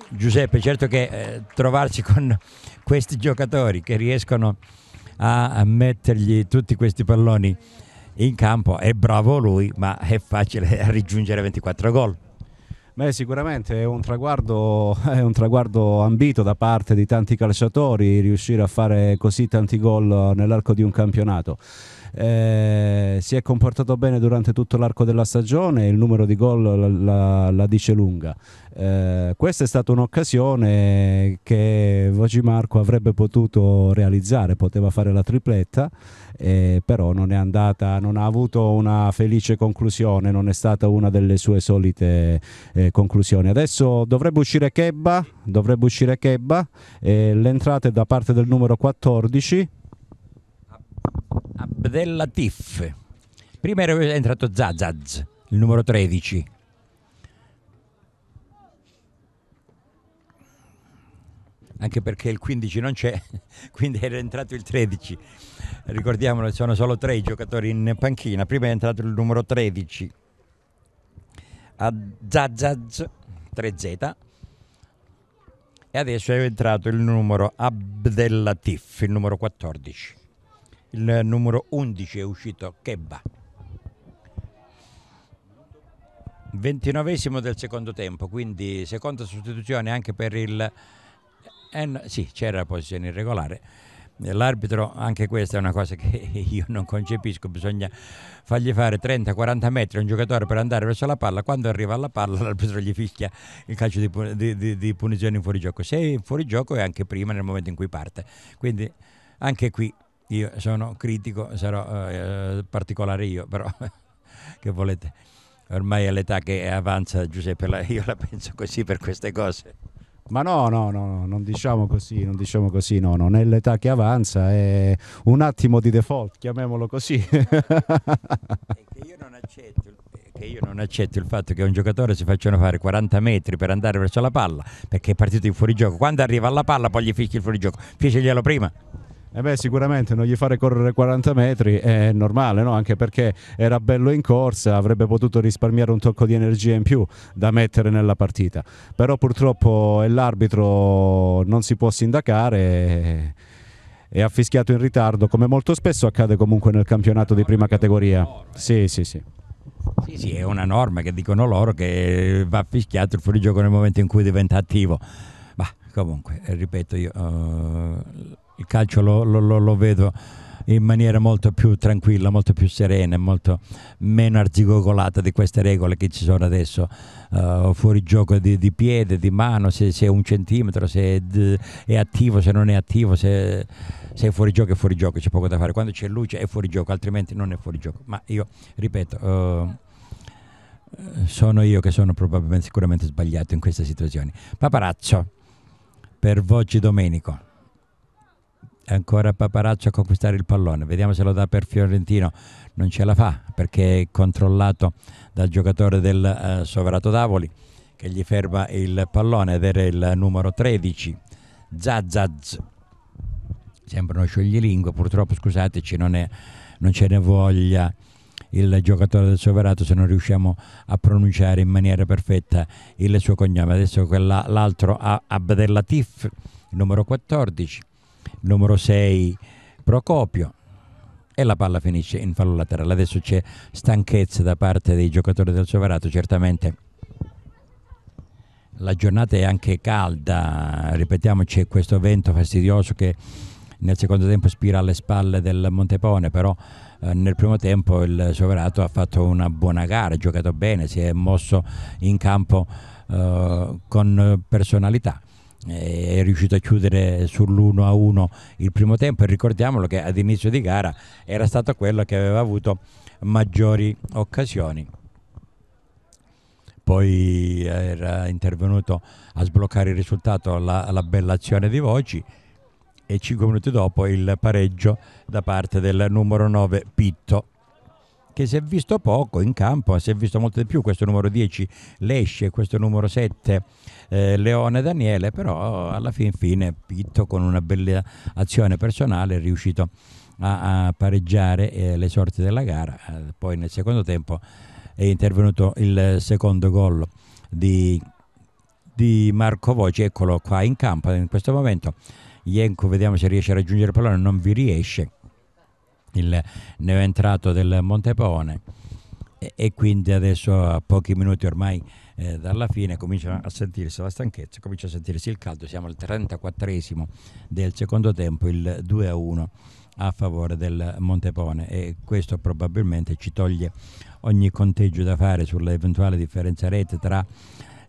Giuseppe certo che eh, trovarsi con questi giocatori che riescono a, a mettergli tutti questi palloni in campo è bravo lui, ma è facile raggiungere 24 gol. Beh, sicuramente è un, traguardo, è un, traguardo, ambito da parte di tanti calciatori riuscire a fare così tanti gol nell'arco di un campionato eh, si è comportato bene durante tutto l'arco della stagione, il numero di gol la, la, la dice lunga. Eh, questa è stata un'occasione che Voci Marco avrebbe potuto realizzare, poteva fare la tripletta, eh, però non è andata, non ha avuto una felice conclusione, non è stata una delle sue solite eh, conclusioni. Adesso dovrebbe uscire Kebba, dovrebbe uscire Kebba, eh, l'entrata è da parte del numero 14 Abdel Latif. Prima era entrato Zazaz, il numero 13. Anche perché il 15 non c'è, quindi era entrato il 13. Ricordiamolo, sono solo tre i giocatori in panchina. Prima è entrato il numero 13. A Zazaz 3Z e adesso è entrato il numero Abdel Latif, il numero 14 il numero 11 è uscito Chebba. 29 del secondo tempo, quindi seconda sostituzione anche per il... Eh, sì, c'era la posizione irregolare. L'arbitro, anche questa è una cosa che io non concepisco, bisogna fargli fare 30-40 metri a un giocatore per andare verso la palla, quando arriva alla palla l'arbitro gli fischia il calcio di, di, di, di punizione in fuorigioco, se è in fuorigioco è anche prima nel momento in cui parte, quindi anche qui io sono critico, sarò eh, particolare io, però che volete. Ormai è l'età che avanza Giuseppe, io la penso così per queste cose. Ma no, no, no, non diciamo così, non diciamo così, no, non è l'età che avanza, è un attimo di default, chiamiamolo così. che io non accetto che io non accetto il fatto che un giocatore si facciano fare 40 metri per andare verso la palla perché è partito in fuorigioco. Quando arriva alla palla, poi gli fischi il fuorigioco. Feceglielo prima. Eh beh, sicuramente non gli fare correre 40 metri è normale, no? anche perché era bello in corsa, avrebbe potuto risparmiare un tocco di energia in più da mettere nella partita. Però purtroppo l'arbitro non si può sindacare e ha fischiato in ritardo, come molto spesso accade comunque nel campionato di prima categoria. Sì, sì, sì. Sì, sì, è una norma che dicono loro che va fischiato il fuorigioco nel momento in cui diventa attivo. Ma comunque, ripeto, io, uh, il calcio lo, lo, lo, lo vedo in maniera molto più tranquilla, molto più serena, e molto meno arzigogolata di queste regole che ci sono adesso. Uh, fuori gioco di, di, piede, di mano, se, se è un centimetro, se è, è, attivo, se non è attivo, se, se, è fuori gioco è fuori gioco, c'è poco da fare. Quando c'è luce è fuori gioco, altrimenti non è fuori gioco. Ma io ripeto. Uh, sono io che sono probabilmente sicuramente sbagliato in queste situazioni. Paparazzo per Voci Domenico è ancora Paparazzo a conquistare il pallone vediamo se lo dà per Fiorentino non ce la fa perché è controllato dal giocatore del eh, Sovrato Davoli che gli ferma il pallone ed era il numero 13 Zazaz sembra uno scioglilingue, purtroppo scusateci non, è, non ce ne voglia il giocatore del Soverato se non riusciamo a pronunciare in maniera perfetta il suo cognome adesso l'altro Abdellatif numero 14 numero 6 Procopio e la palla finisce in fallo laterale. Adesso c'è stanchezza da parte dei giocatori del Soverato, certamente la giornata è anche calda, ripetiamoci c'è questo vento fastidioso che nel secondo tempo spira alle spalle del Montepone, però eh, nel primo tempo il Soverato ha fatto una buona gara, ha giocato bene, si è mosso in campo eh, con personalità. Eh, è riuscito a chiudere sull'1 a 1 il primo tempo e ricordiamolo che ad inizio di gara era stato quello che aveva avuto maggiori occasioni poi eh, era intervenuto a sbloccare il risultato la, la bella azione di Voci e 5 minuti dopo il pareggio da parte del numero 9 Pitto che si è visto poco in campo, si è visto molto di più questo numero 10 Lesce, questo numero 7 eh, Leone Daniele, però alla fin fine Pitto con una bella azione personale è riuscito a, a pareggiare eh, le sorti della gara, eh, poi nel secondo tempo è intervenuto il secondo gol di, di Marco Voci, eccolo qua in campo in questo momento. Jenko vediamo se riesce a raggiungere il pallone, non vi riesce il neoentrato del Montepaone e, e quindi adesso a pochi minuti ormai eh, dalla fine comincia a sentirsi la stanchezza, comincia a sentirsi il caldo, siamo al 34esimo del secondo tempo, il 2 a 1 a favore del Montepone e questo probabilmente ci toglie ogni conteggio da fare sull'eventuale differenza rete tra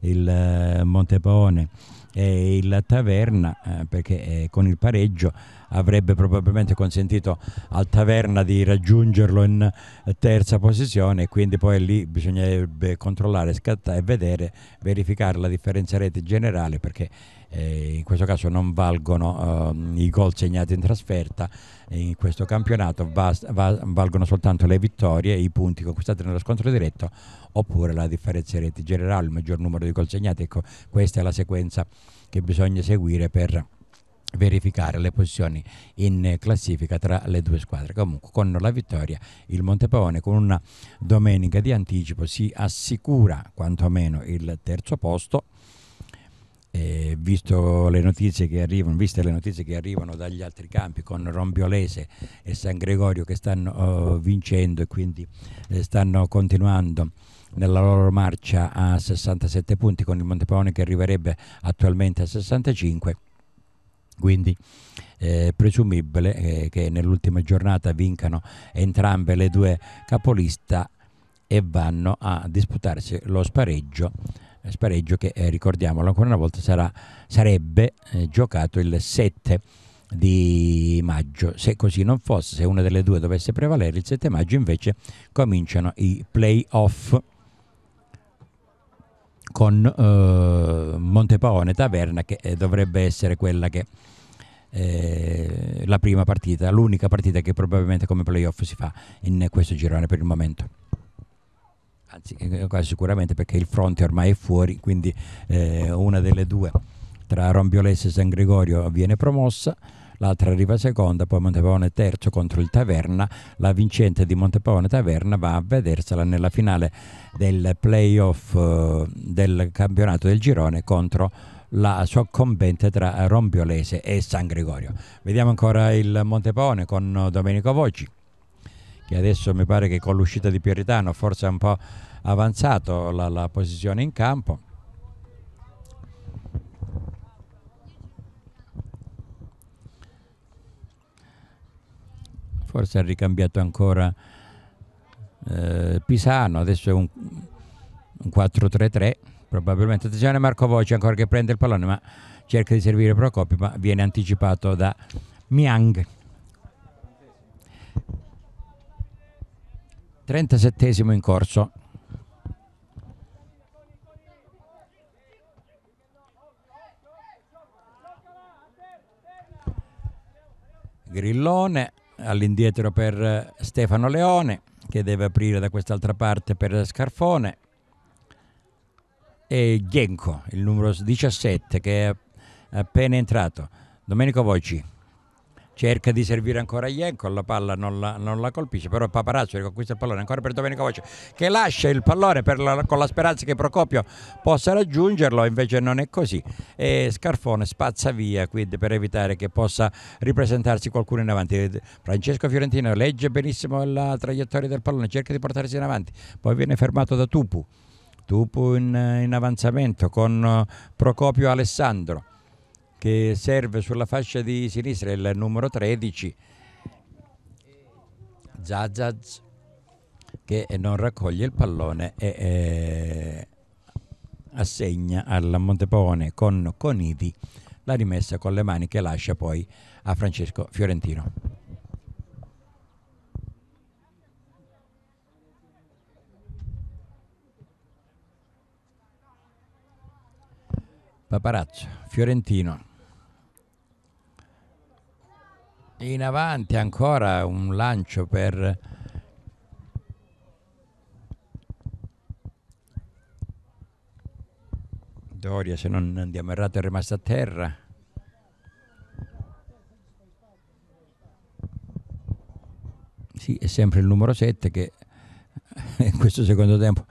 il eh, Montepone e il Taverna eh, perché eh, con il pareggio avrebbe probabilmente consentito al Taverna di raggiungerlo in terza posizione e quindi poi lì bisognerebbe controllare scattare e vedere verificare la differenza rete generale perché eh, in questo caso non valgono ehm, i gol segnati in trasferta, in questo campionato valgono soltanto le vittorie, i punti conquistati nello scontro diretto oppure la differenza reti generale, il maggior numero di gol segnati. Ecco, questa è la sequenza che bisogna seguire per verificare le posizioni in classifica tra le due squadre. Comunque con la vittoria il Montepavone con una domenica di anticipo si assicura quantomeno il terzo posto eh, visto le notizie che arrivano, viste le notizie che arrivano dagli altri campi con Rombiolese e San Gregorio che stanno oh, vincendo e quindi eh, stanno continuando nella loro marcia a 67 punti con il Montepaone che arriverebbe attualmente a 65 quindi è eh, presumibile eh, che nell'ultima giornata vincano entrambe le due capolista e vanno a disputarsi lo spareggio eh, spareggio che eh, ricordiamolo ancora una volta sarà, sarebbe eh, giocato il 7 di maggio se così non fosse se una delle due dovesse prevalere il 7 maggio invece cominciano i playoff con eh, Montepaone Taverna che eh, dovrebbe essere quella che eh, la prima partita l'unica partita che probabilmente come playoff si fa in questo girone per il momento anzi eh, eh, quasi sicuramente perché il fronte ormai è fuori, quindi eh, una delle due tra Rombiolese e San Gregorio viene promossa, l'altra arriva seconda, poi Montepavone terzo contro il Taverna, la vincente di Montepavone Taverna va a vedersela nella finale del playoff eh, del campionato del girone contro la soccombente tra Rombiolese e San Gregorio. Vediamo ancora il Montepavone con Domenico Voci che adesso mi pare che con l'uscita di Pieritano forse un po' avanzato la, la posizione in campo. Forse ha ricambiato ancora eh, Pisano, adesso è un, un 4-3-3 probabilmente. Attenzione Marco Voce ancora che prende il pallone ma cerca di servire Procopi ma viene anticipato da Miang. 37 in corso. Grillone, all'indietro per eh, Stefano Leone che deve aprire da quest'altra parte per Scarfone e Genco, il numero 17 che è appena entrato. Domenico Voici cerca di servire ancora Ienco, la palla non la, non la colpisce, però Paparazzo riconquista il pallone ancora per Domenico Voce che lascia il pallone la, con la speranza che Procopio possa raggiungerlo, invece non è così e Scarfone spazza via quindi per evitare che possa ripresentarsi qualcuno in avanti. Francesco Fiorentino legge benissimo la traiettoria del pallone, cerca di portarsi in avanti, poi viene fermato da Tupu, Tupu in, in avanzamento con Procopio Alessandro che serve sulla fascia di sinistra, il numero 13, Zazaz, che non raccoglie il pallone e eh, assegna al Montepone con Conidi la rimessa con le mani che lascia poi a Francesco Fiorentino. Paparazzo, Fiorentino. In avanti ancora un lancio per Doria, se non andiamo errato è rimasta a terra. Sì, è sempre il numero 7 che in questo secondo tempo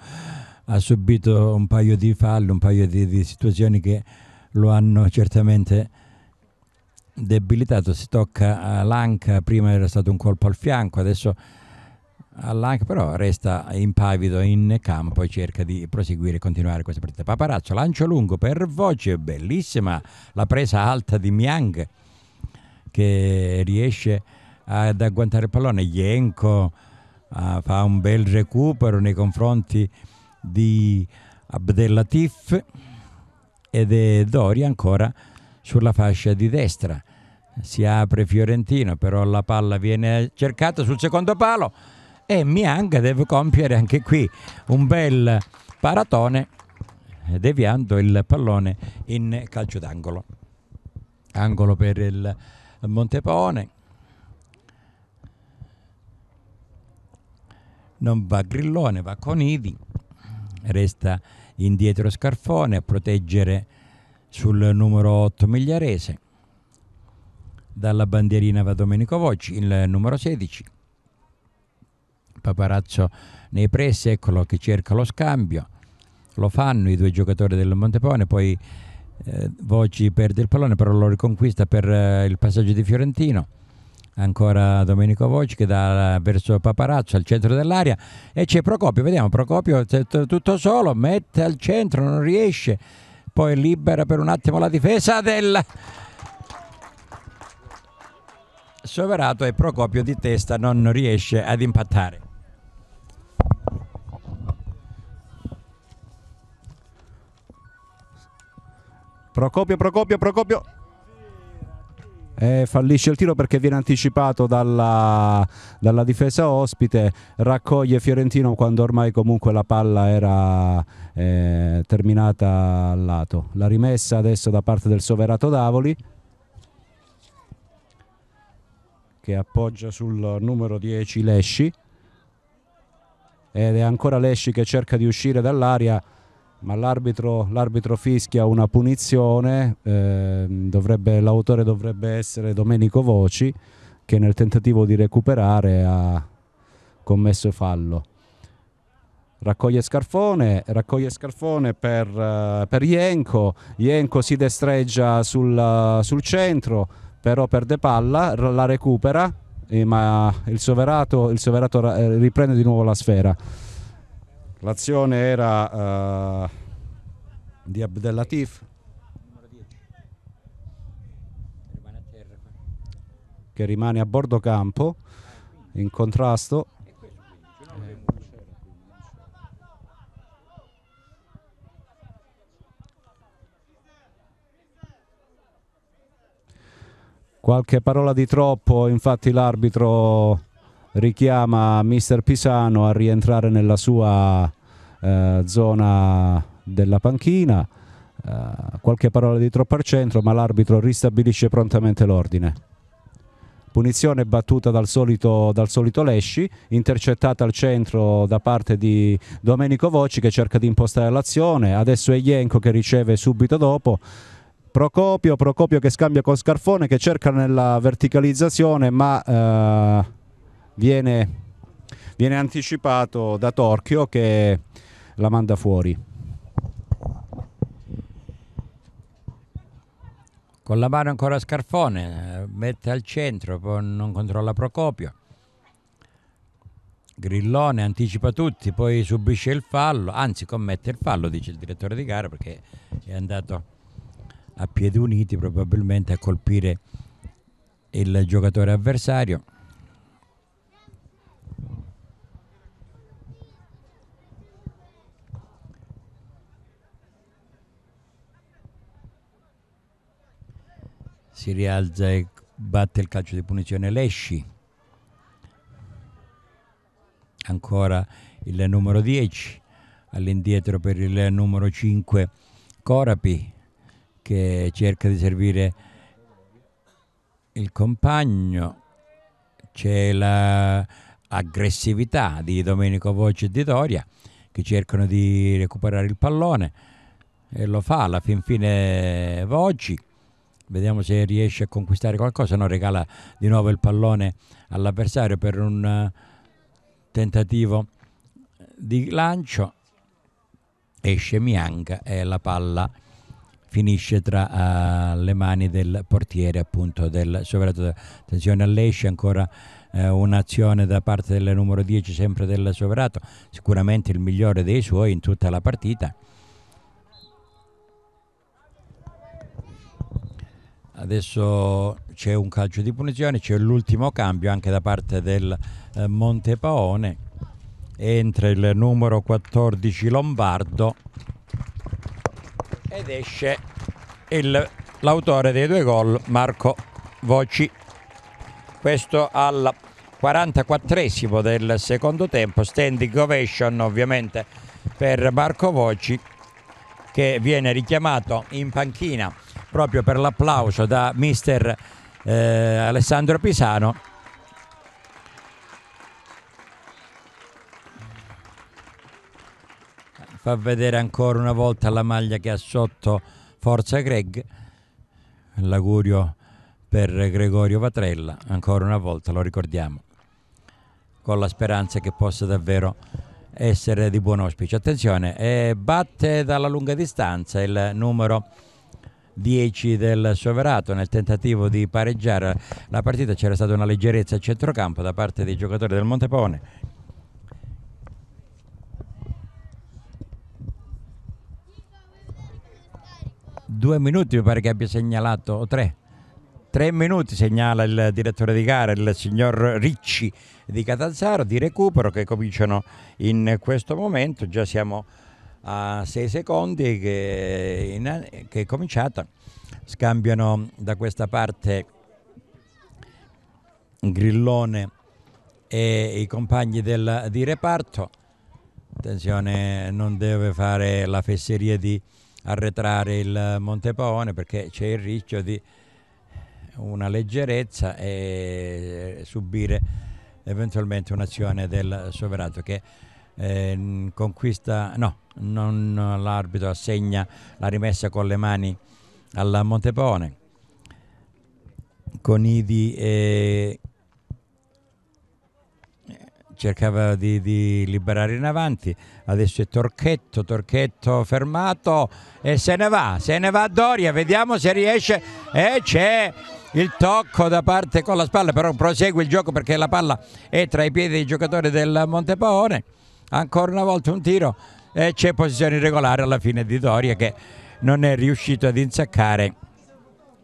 ha subito un paio di falli, un paio di, di situazioni che lo hanno certamente debilitato. Si tocca all'anca, prima era stato un colpo al fianco, adesso all'anca, però resta impavido in campo e cerca di proseguire e continuare questa partita. Paparazzo, lancio lungo per voce, bellissima la presa alta di Miang che riesce ad agguantare il pallone. Jenko uh, ah, fa un bel recupero nei confronti di Abdellatif ed è Dori ancora sulla fascia di destra. Si apre Fiorentino, però la palla viene cercata sul secondo palo e Miang deve compiere anche qui un bel paratone deviando il pallone in calcio d'angolo. Angolo per il Montepone. Non va Grillone, va Conidi resta indietro Scarfone a proteggere sul numero 8 Migliarese dalla bandierina va Domenico Voci il numero 16 Paparazzo nei pressi eccolo che cerca lo scambio lo fanno i due giocatori del Montepone poi eh, Vocci perde il pallone però lo riconquista per eh, il passaggio di Fiorentino ancora Domenico Voci che dà verso Paparazzo al centro dell'area e c'è Procopio, vediamo Procopio tutto solo, mette al centro, non riesce, poi libera per un attimo la difesa del Soverato e Procopio di testa non riesce ad impattare. Procopio, Procopio, Procopio eh, fallisce il tiro perché viene anticipato dalla, dalla, difesa ospite, raccoglie Fiorentino quando ormai comunque la palla era eh, terminata al lato. La rimessa adesso da parte del soverato Davoli che appoggia sul numero 10 Lesci ed è ancora Lesci che cerca di uscire dall'aria ma l'arbitro, l'arbitro fischia una punizione, eh, dovrebbe, l'autore dovrebbe essere Domenico Voci che nel tentativo di recuperare ha commesso fallo. Raccoglie Scarfone, raccoglie Scarfone per, eh, per Ienco, Ienco si destreggia sul, sul centro, però perde palla, la recupera, eh, ma il soverato, il soverato eh, riprende di nuovo la sfera. L'azione era uh, di Abdellatif che rimane a bordo campo in contrasto qualche parola di troppo infatti l'arbitro richiama mister Pisano a rientrare nella sua eh, zona della panchina, eh, qualche parola di troppo al centro, ma l'arbitro ristabilisce prontamente l'ordine. Punizione battuta dal solito, dal solito Lesci, intercettata al centro da parte di Domenico Voci che cerca di impostare l'azione, adesso è Ienco che riceve subito dopo. Procopio, Procopio che scambia con Scarfone che cerca nella verticalizzazione ma eh, viene, viene, anticipato da Torchio che la manda fuori. Con la mano ancora Scarfone, eh, mette al centro, poi non controlla Procopio. Grillone anticipa tutti, poi subisce il fallo, anzi commette il fallo, dice il direttore di gara, perché è andato a piedi uniti probabilmente a colpire il giocatore avversario. si rialza e batte il calcio di punizione Lesci ancora il numero 10 all'indietro per il numero 5 Corapi che cerca di servire il compagno c'è l'aggressività di Domenico Voce e di Doria che cercano di recuperare il pallone e lo fa alla fin fine Voci vediamo se riesce a conquistare qualcosa, no regala di nuovo il pallone all'avversario per un eh, tentativo di lancio, esce Mianca e la palla finisce tra uh, le mani del portiere appunto del sovrato Attenzione all'esce, ancora uh, un'azione da parte del numero 10 sempre del sovrato sicuramente il migliore dei suoi in tutta la partita adesso c'è un calcio di punizione, c'è l'ultimo cambio anche da parte del eh, Montepaone, entra il numero 14 Lombardo ed esce il, l'autore dei due gol Marco Voci. Questo al 44esimo del secondo tempo, standing ovation ovviamente per Marco Voci che viene richiamato in panchina proprio per l'applauso da mister eh, Alessandro Pisano. Fa vedere ancora una volta la maglia che ha sotto Forza Greg. L'augurio per Gregorio Vatrella, ancora una volta lo ricordiamo, con la speranza che possa davvero essere di buon auspicio. Attenzione, eh, batte dalla lunga distanza il numero 10 del Soverato nel tentativo di pareggiare la partita c'era stata una leggerezza a centrocampo da parte dei giocatori del Montepone due minuti mi pare che abbia segnalato o tre tre minuti segnala il direttore di gara il signor Ricci di Catanzaro di recupero che cominciano in questo momento già siamo a 6 secondi che, in, che è cominciata scambiano da questa parte Grillone e i compagni del, di reparto attenzione non deve fare la fesseria di arretrare il Montepaone perché c'è il rischio di una leggerezza e subire eventualmente un'azione del sovrano che eh, conquista, no, non l'arbitro assegna la rimessa con le mani alla Montepone. Conidi eh, cercava di, di, liberare in avanti, adesso è Torchetto, Torchetto fermato e se ne va, se ne va Doria, vediamo se riesce e c'è il tocco da parte con la spalla, però prosegue il gioco perché la palla è tra i piedi dei giocatori del Montepaone ancora una volta un tiro e c'è posizione irregolare alla fine di Doria che non è riuscito ad insaccare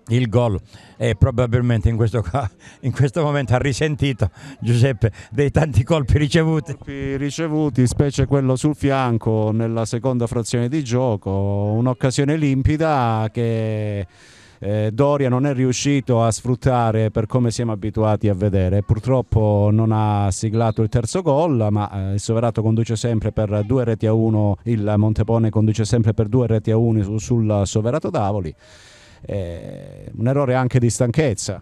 il gol e probabilmente in questo, in questo, momento ha risentito Giuseppe dei tanti colpi ricevuti. Colpi ricevuti, specie quello sul fianco nella seconda frazione di gioco, un'occasione limpida che eh, Doria non è riuscito a sfruttare per come siamo abituati a vedere. Purtroppo non ha siglato il terzo gol, ma eh, il Soverato conduce sempre per 2 reti a 1, il Montepone conduce sempre per due reti a 1 sul Soverato Davoli. Eh, un errore anche di stanchezza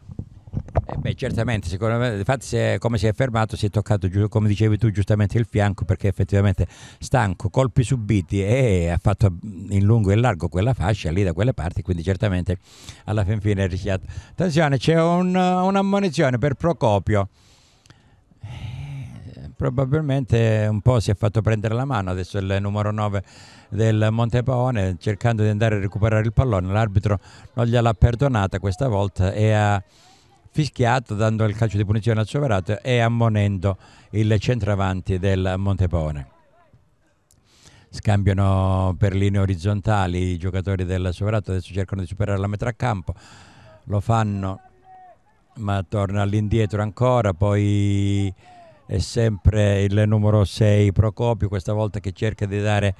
eh beh, certamente, sicuramente, infatti se, come si è fermato si è toccato, come dicevi tu giustamente, il fianco perché effettivamente stanco, colpi subiti e ha fatto in lungo e in largo quella fascia lì da quelle parti, quindi certamente alla fin fine è rischiato. Attenzione, c'è un, un'ammonizione per Procopio. Eh, probabilmente un po' si è fatto prendere la mano, adesso il numero 9 del Monte Paone cercando di andare a recuperare il pallone, l'arbitro non gliel'ha perdonata questa volta e ha fischiato dando il calcio di punizione al Soverato e ammonendo il centravanti del Montepone scambiano per linee orizzontali i giocatori del Soverato, adesso cercano di superare la metà campo, lo fanno ma torna all'indietro ancora, poi è sempre il numero 6 Procopio, questa volta che cerca di dare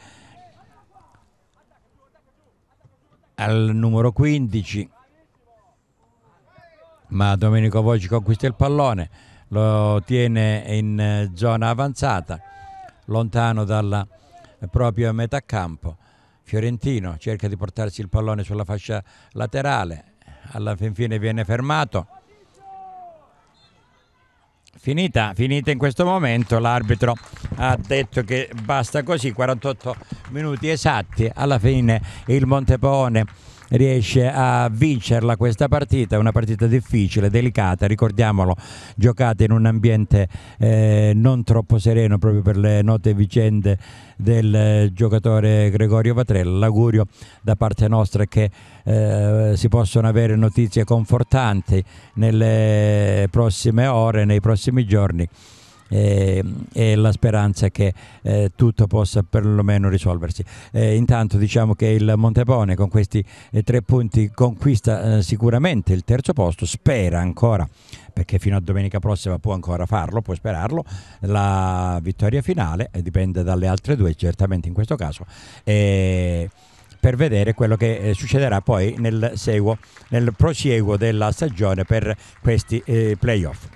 al numero 15 ma Domenico Voci conquista il pallone, lo tiene in eh, zona avanzata, lontano dalla propria metà campo. Fiorentino cerca di portarsi il pallone sulla fascia laterale, alla fin fine viene fermato. Finita, finita in questo momento, l'arbitro ha detto che basta così, 48 minuti esatti, alla fine il Montepone riesce a vincerla questa partita, una partita difficile, delicata, ricordiamolo, giocata in un ambiente eh, non troppo sereno proprio per le note vicende del eh, giocatore Gregorio Vatrella. L'augurio da parte nostra è che eh, si possano avere notizie confortanti nelle prossime ore, nei prossimi giorni e, eh, e la speranza che eh, tutto possa perlomeno risolversi. Eh, intanto diciamo che il Montepone con questi eh, tre punti conquista eh, sicuramente il terzo posto, spera ancora perché fino a domenica prossima può ancora farlo, può sperarlo, la vittoria finale eh, dipende dalle altre due certamente in questo caso per vedere quello che eh, succederà poi nel, seguo, nel prosieguo della stagione per questi eh, playoff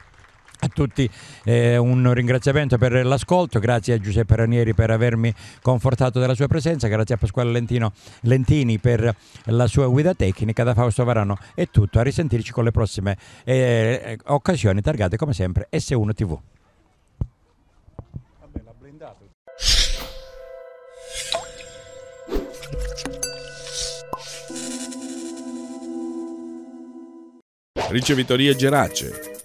a tutti eh, un ringraziamento per l'ascolto, grazie a Giuseppe Ranieri per avermi confortato della sua presenza, grazie a Pasquale Lentino, Lentini per la sua guida tecnica, da Fausto Varano è tutto, a risentirci con le prossime eh, eh occasioni targate come sempre S1 TV. Ricevitoria Gerace